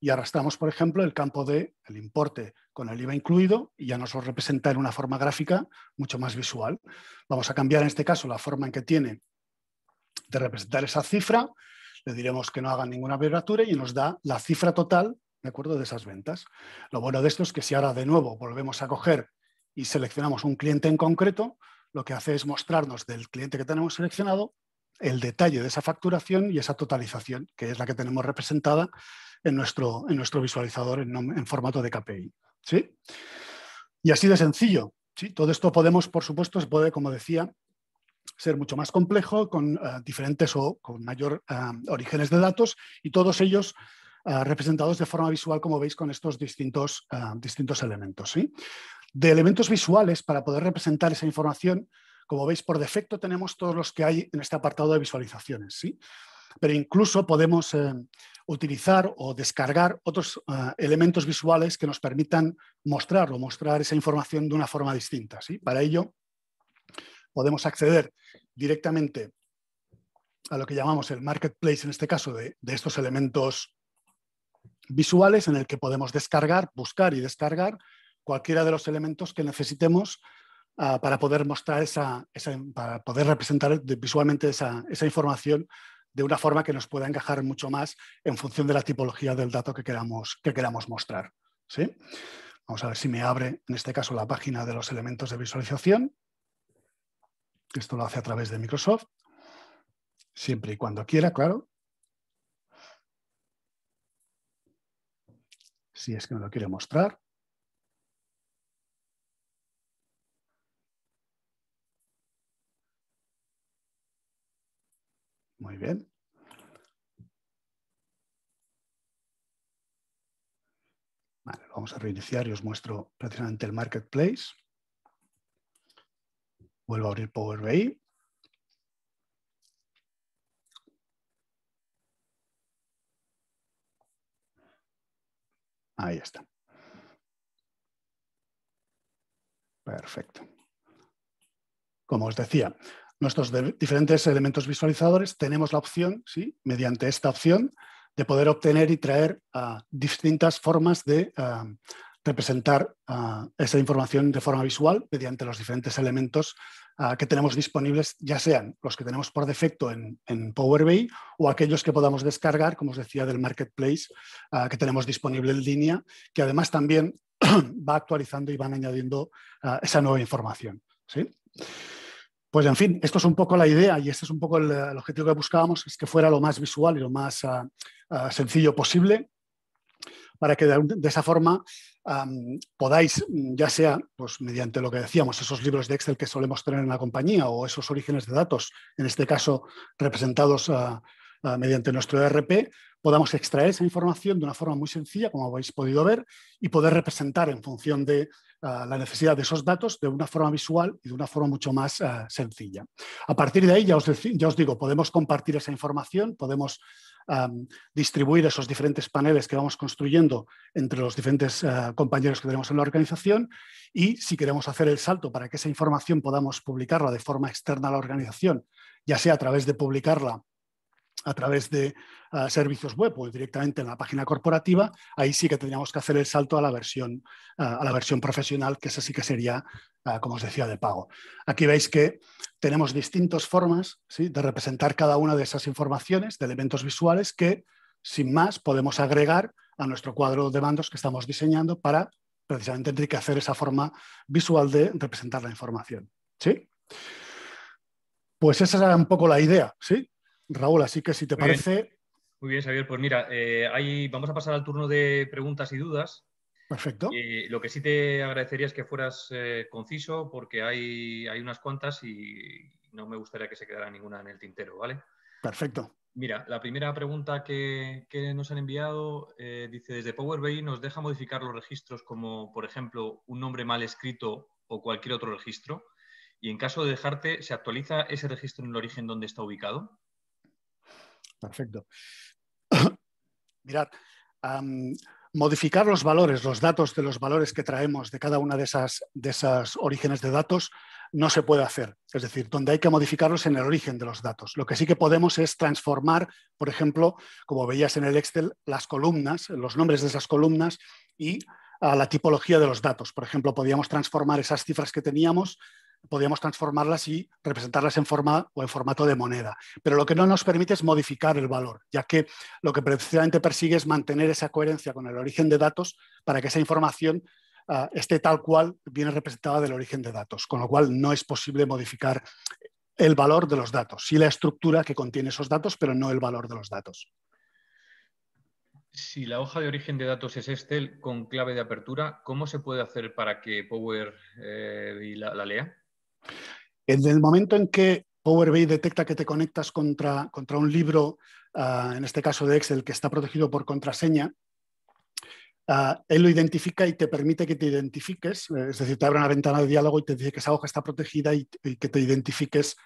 y arrastramos, por ejemplo, el campo del el importe con el IVA incluido y ya nos lo representa en una forma gráfica mucho más visual. Vamos a cambiar en este caso la forma en que tiene representar esa cifra, le diremos que no haga ninguna abreviatura y nos da la cifra total, ¿de acuerdo?, de esas ventas. Lo bueno de esto es que si ahora de nuevo volvemos a coger y seleccionamos un cliente en concreto, lo que hace es mostrarnos del cliente que tenemos seleccionado el detalle de esa facturación y esa totalización, que es la que tenemos representada en nuestro, en nuestro visualizador en, formato de KPI. ¿sí? Y así de sencillo. ¿sí? Todo esto podemos, por supuesto, se puede, como decía, ser mucho más complejo, con eh, diferentes o con mayor eh, orígenes de datos y todos ellos eh, representados de forma visual, como veis, con estos distintos, distintos elementos. ¿sí? De elementos visuales, para poder representar esa información, como veis, por defecto tenemos todos los que hay en este apartado de visualizaciones. ¿sí? Pero incluso podemos utilizar o descargar otros elementos visuales que nos permitan mostrar o mostrar esa información de una forma distinta. ¿sí? Para ello, podemos acceder directamente a lo que llamamos el marketplace, en este caso, de, estos elementos visuales en el que podemos descargar, buscar y descargar cualquiera de los elementos que necesitemos ah, para poder mostrar esa, para poder representar visualmente esa, información de una forma que nos pueda encajar mucho más en función de la tipología del dato que queramos, que queramos mostrar. ¿sí? Vamos a ver si me abre, en este caso, la página de los elementos de visualización. Esto lo hace a través de Microsoft, siempre y cuando quiera, claro. Si es que no lo quiere mostrar. Muy bien. Vale, vamos a reiniciar y os muestro precisamente el marketplace. Vuelvo a abrir Power BI. Ahí está. Perfecto. Como os decía, nuestros diferentes elementos visualizadores tenemos la opción, ¿sí? mediante esta opción, de poder obtener y traer ah, distintas formas de ah, representar ah, esa información de forma visual mediante los diferentes elementos ah, que tenemos disponibles, ya sean los que tenemos por defecto en, Power BI o aquellos que podamos descargar, como os decía, del marketplace ah, que tenemos disponible en línea, que además también va actualizando y van añadiendo esa nueva información. ¿sí? Pues en fin, esto es un poco la idea y este es un poco el, objetivo que buscábamos, es que fuera lo más visual y lo más sencillo posible, para que de, esa forma podáis, ya sea pues, mediante lo que decíamos, esos libros de Excel que solemos tener en la compañía o esos orígenes de datos, en este caso representados ah, ah, mediante nuestro ERP, podamos extraer esa información de una forma muy sencilla, como habéis podido ver, y poder representar en función de ah, la necesidad de esos datos de una forma visual y de una forma mucho más sencilla. A partir de ahí, os, ya os, digo, podemos compartir esa información, podemos distribuir esos diferentes paneles que vamos construyendo entre los diferentes eh, compañeros que tenemos en la organización y si queremos hacer el salto para que esa información podamos publicarla de forma externa a la organización, ya sea a través de publicarla a través de ah, servicios web o directamente en la página corporativa, ahí sí que tendríamos que hacer el salto a la versión, a la versión profesional, que esa sí que sería, ah, como os decía, de pago. Aquí veis que tenemos distintas formas de representar cada una de esas informaciones, de elementos visuales que, sin más, podemos agregar a nuestro cuadro de mandos que estamos diseñando para precisamente hacer esa forma visual de representar la información. ¿sí? Pues esa era un poco la idea, ¿sí? Raúl, así que si te parece... Muy bien, Xavier, pues mira, eh, vamos a pasar al turno de preguntas y dudas. Perfecto. Y lo que sí te agradecería es que fueras eh, conciso, porque hay, hay unas cuantas y no me gustaría que se quedara ninguna en el tintero, ¿vale? Perfecto. Mira, la primera pregunta que, nos han enviado eh, dice, desde Power BI nos deja modificar los registros como, por ejemplo, un nombre mal escrito o cualquier otro registro. Y en caso de dejarte, ¿se actualiza ese registro en el origen donde está ubicado? Perfecto. Mirad, modificar los valores, los datos de los valores que traemos de cada una de esas, de orígenes de datos no se puede hacer. Es decir, donde hay que modificarlos en el origen de los datos. Lo que sí que podemos es transformar, por ejemplo, como veías en el Excel, las columnas, los nombres de esas columnas y a la tipología de los datos. Por ejemplo, podíamos transformar esas cifras que teníamos podíamos transformarlas y representarlas en forma o en formato de moneda. Pero lo que no nos permite es modificar el valor, ya que lo que precisamente persigue es mantener esa coherencia con el origen de datos para que esa información ah, esté tal cual viene representada del origen de datos, con lo cual no es posible modificar el valor de los datos, y la estructura que contiene esos datos, pero no el valor de los datos. Si la hoja de origen de datos es Excel con clave de apertura, ¿cómo se puede hacer para que Power eh, la lea? En el momento en que Power BI detecta que te conectas contra, un libro, ah, en este caso de Excel, que está protegido por contraseña, él lo identifica y te permite que te identifiques, eh, es decir, te abre una ventana de diálogo y te dice que esa hoja está protegida y, que te identifiques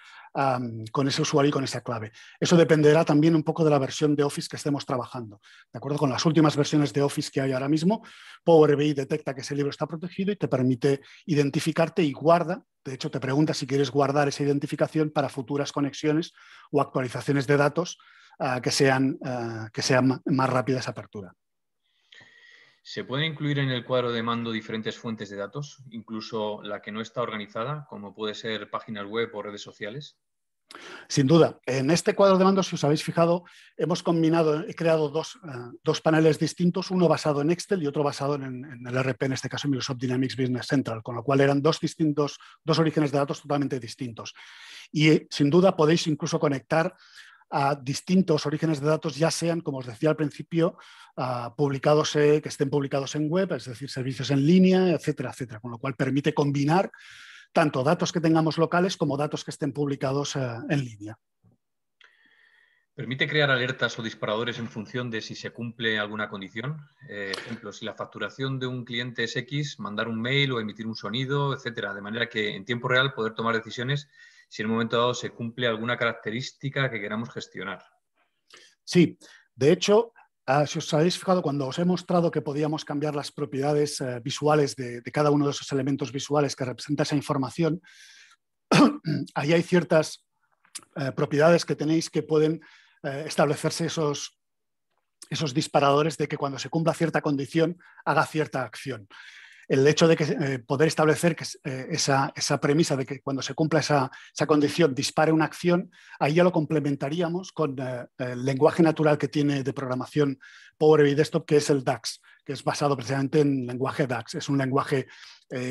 con ese usuario y con esa clave. Eso dependerá también un poco de la versión de Office que estemos trabajando. De acuerdo con las últimas versiones de Office que hay ahora mismo, Power BI detecta que ese libro está protegido y te permite identificarte y guarda. De hecho, te pregunta si quieres guardar esa identificación para futuras conexiones o actualizaciones de datos ah, que, sean, ah, que sean más rápidas esa apertura. ¿Se pueden incluir en el cuadro de mando diferentes fuentes de datos, incluso la que no está organizada, como puede ser páginas web o redes sociales? Sin duda. En este cuadro de mando, si os habéis fijado, hemos combinado, he creado dos, eh, paneles distintos, uno basado en Excel y otro basado en, el RP, en este caso Microsoft Dynamics Business Central, con lo cual eran dos distintos, dos orígenes de datos totalmente distintos. Y eh, sin duda podéis incluso conectar a distintos orígenes de datos, ya sean, como os decía al principio, publicados, eh, que estén publicados en web, es decir, servicios en línea, etcétera, etcétera, con lo cual permite combinar tanto datos que tengamos locales como datos que estén publicados eh, en línea. ¿Permite crear alertas o disparadores en función de si se cumple alguna condición? Eh, ejemplo, si la facturación de un cliente es X, mandar un mail o emitir un sonido, etcétera, de manera que en tiempo real poder tomar decisiones si en un momento dado se cumple alguna característica que queramos gestionar. Sí, de hecho, ah, si os habéis fijado, cuando os he mostrado que podíamos cambiar las propiedades eh, visuales de, cada uno de esos elementos visuales que representa esa información, ahí hay ciertas eh, propiedades que tenéis que pueden eh, establecerse esos, esos disparadores de que cuando se cumpla cierta condición haga cierta acción el hecho de que, eh, poder establecer eh, esa, premisa de que cuando se cumpla esa, condición dispare una acción, ahí ya lo complementaríamos con eh, el lenguaje natural que tiene de programación Power BI Desktop, que es el DAX, que es basado precisamente en lenguaje DAX. Es un lenguaje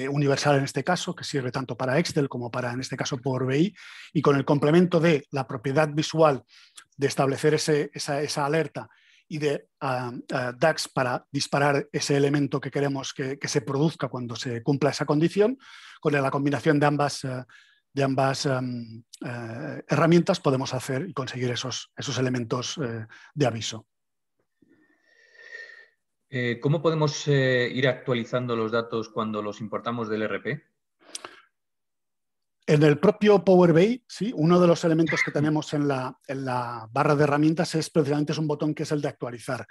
universal en este caso, que sirve tanto para Excel como para, en este caso, Power BI, y con el complemento de la propiedad visual de establecer esa, esa alerta y de ah, ah, DAX para disparar ese elemento que queremos que, se produzca cuando se cumpla esa condición. Con la combinación de ambas, ah, de ambas eh, herramientas podemos hacer y conseguir esos, esos elementos eh, de aviso. Eh, ¿Cómo podemos ir actualizando los datos cuando los importamos del e RP? En el propio Power BI, ¿sí? uno de los elementos que tenemos en la, barra de herramientas es precisamente un botón que es el de actualizar.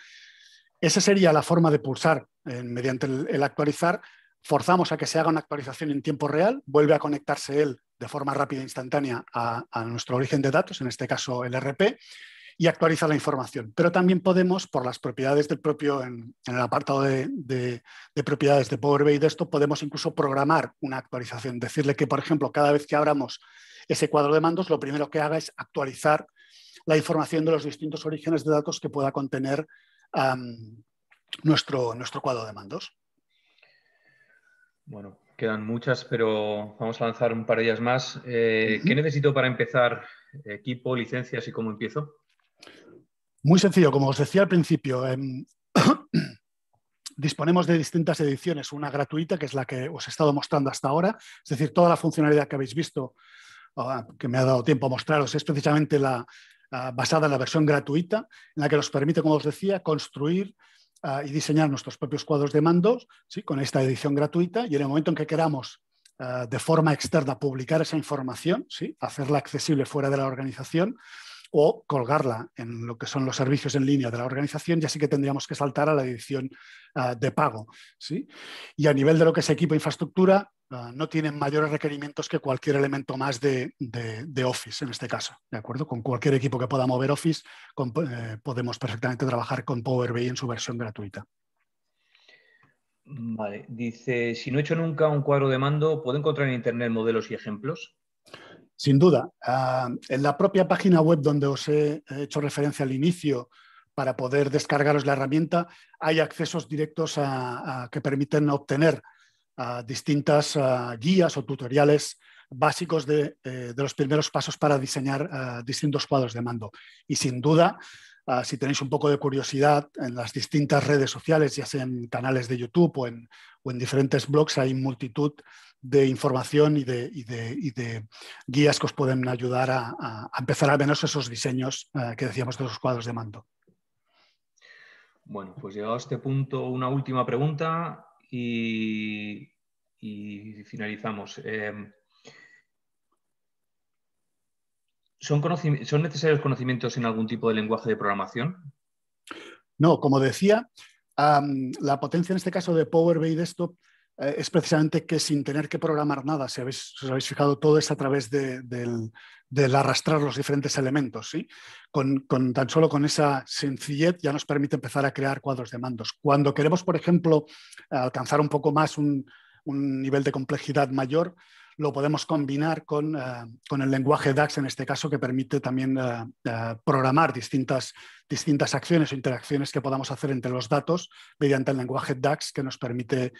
Esa sería la forma de pulsar eh, mediante el, actualizar. Forzamos a que se haga una actualización en tiempo real, vuelve a conectarse él de forma rápida e instantánea a, a nuestro origen de datos, en este caso el RP, y actualiza la información. Pero también podemos, por las propiedades del propio, en, el apartado de, propiedades de Power BI de esto, podemos incluso programar una actualización. Decirle que, por ejemplo, cada vez que abramos ese cuadro de mandos, lo primero que haga es actualizar la información de los distintos orígenes de datos que pueda contener nuestro, nuestro cuadro de mandos. Bueno, quedan muchas, pero vamos a lanzar un par de ellas más. Eh, ¿Qué necesito para empezar? ¿Equipo, licencias y cómo empiezo? Muy sencillo, como os decía al principio, em, disponemos de distintas ediciones, una gratuita, que es la que os he estado mostrando hasta ahora, es decir, toda la funcionalidad que habéis visto, ah, que me ha dado tiempo a mostraros, es precisamente la ah, basada en la versión gratuita, en la que nos permite, como os decía, construir ah, y diseñar nuestros propios cuadros de mandos ¿sí? con esta edición gratuita y en el momento en que queramos de forma externa publicar esa información, ¿sí? hacerla accesible fuera de la organización, o colgarla en lo que son los servicios en línea de la organización, ya sí que tendríamos que saltar a la edición ah, de pago. ¿sí? Y a nivel de lo que es equipo e infraestructura, ah, no tienen mayores requerimientos que cualquier elemento más de, Office en este caso. ¿de acuerdo? Con cualquier equipo que pueda mover Office, eh, podemos perfectamente trabajar con Power BI en su versión gratuita. Vale, dice, si no he hecho nunca un cuadro de mando, ¿puedo encontrar en Internet modelos y ejemplos? Sin duda. Ah, en la propia página web donde os he hecho referencia al inicio para poder descargaros la herramienta, hay accesos directos que permiten obtener ah, distintas ah, guías o tutoriales básicos eh, de, los primeros pasos para diseñar distintos cuadros de mando. Y sin duda, si tenéis un poco de curiosidad en las distintas redes sociales, ya sea en canales de YouTube o en, o en diferentes blogs, hay multitud de información y de, guías que os pueden ayudar a, empezar al menos esos diseños eh, que decíamos de los cuadros de mando. Bueno, pues llegado a este punto, una última pregunta y, finalizamos. Em, ¿son, necesarios conocimientos en algún tipo de lenguaje de programación? No, como decía, la potencia en este caso de Power BI Desktop eh, es precisamente que sin tener que programar nada, si, habéis, os habéis fijado, todo es a través del, arrastrar los diferentes elementos. ¿sí? Con, tan solo con esa sencillez ya nos permite empezar a crear cuadros de mandos. Cuando queremos, por ejemplo, alcanzar un poco más un nivel de complejidad mayor, lo podemos combinar eh, con, el lenguaje DAX en este caso, que permite también eh, eh, programar distintas, distintas acciones o interacciones que podamos hacer entre los datos mediante el lenguaje DAX, que nos permite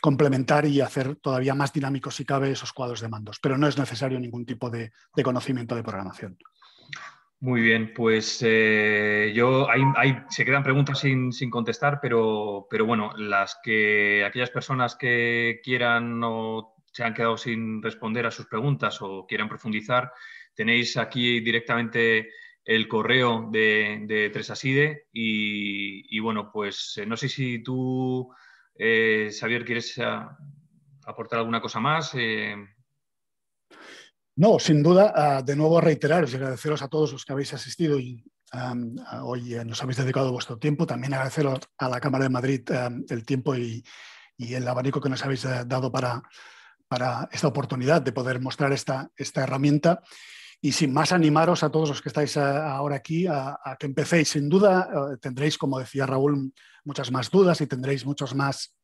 complementar y hacer todavía más dinámicos si cabe esos cuadros de mandos. Pero no es necesario ningún tipo de, conocimiento de programación. Muy bien, pues yo se quedan preguntas sin, contestar, pero, pero bueno, las que aquellas personas que quieran o se han quedado sin responder a sus preguntas o quieran profundizar, tenéis aquí directamente el correo de, Tresaside y, bueno, pues eh, no sé si tú, eh, Xavier, quieres eh, aportar alguna cosa más. No, sin duda, de nuevo reiteraros y agradeceros a todos los que habéis asistido y um, hoy nos habéis dedicado vuestro tiempo. También agradeceros a la Cámara de Madrid el tiempo y, el abanico que nos habéis dado para, para esta oportunidad de poder mostrar esta, esta herramienta. Y sin más, animaros a todos los que estáis eh, ahora aquí a, que empecéis. Sin duda, eh, tendréis, como decía Raúl, muchas más dudas y tendréis muchos más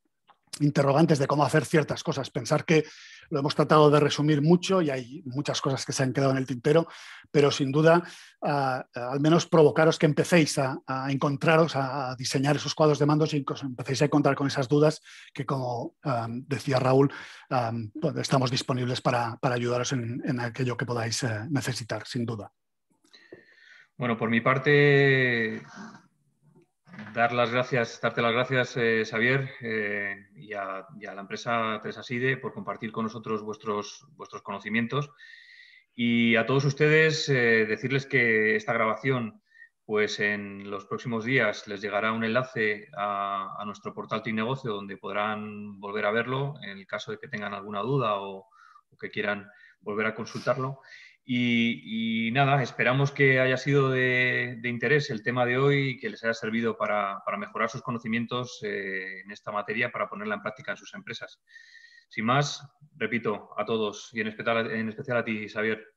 interrogantes de cómo hacer ciertas cosas. Pensar que lo hemos tratado de resumir mucho y hay muchas cosas que se han quedado en el tintero, pero sin duda ah, al menos provocaros que empecéis a, encontraros, a, diseñar esos cuadros de mandos y que os empecéis a encontrar con esas dudas que, como ah, decía Raúl, ah, pues estamos disponibles para, ayudaros en, aquello que podáis eh, necesitar, sin duda. Bueno, por mi parte, dar las gracias, darte las gracias, eh, Xavier, eh, y, a, la empresa Tresaside por compartir con nosotros vuestros, vuestros conocimientos. Y a todos ustedes eh, decirles que esta grabación, pues en los próximos días les llegará un enlace a, nuestro portal y Negocio donde podrán volver a verlo en el caso de que tengan alguna duda o, o que quieran volver a consultarlo. Y, nada, esperamos que haya sido de, interés el tema de hoy y que les haya servido para, mejorar sus conocimientos eh, en esta materia para ponerla en práctica en sus empresas. Sin más, repito, a todos y en especial, en especial a ti, Xavier.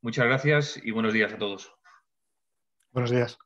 Muchas gracias y buenos días a todos. Buenos días.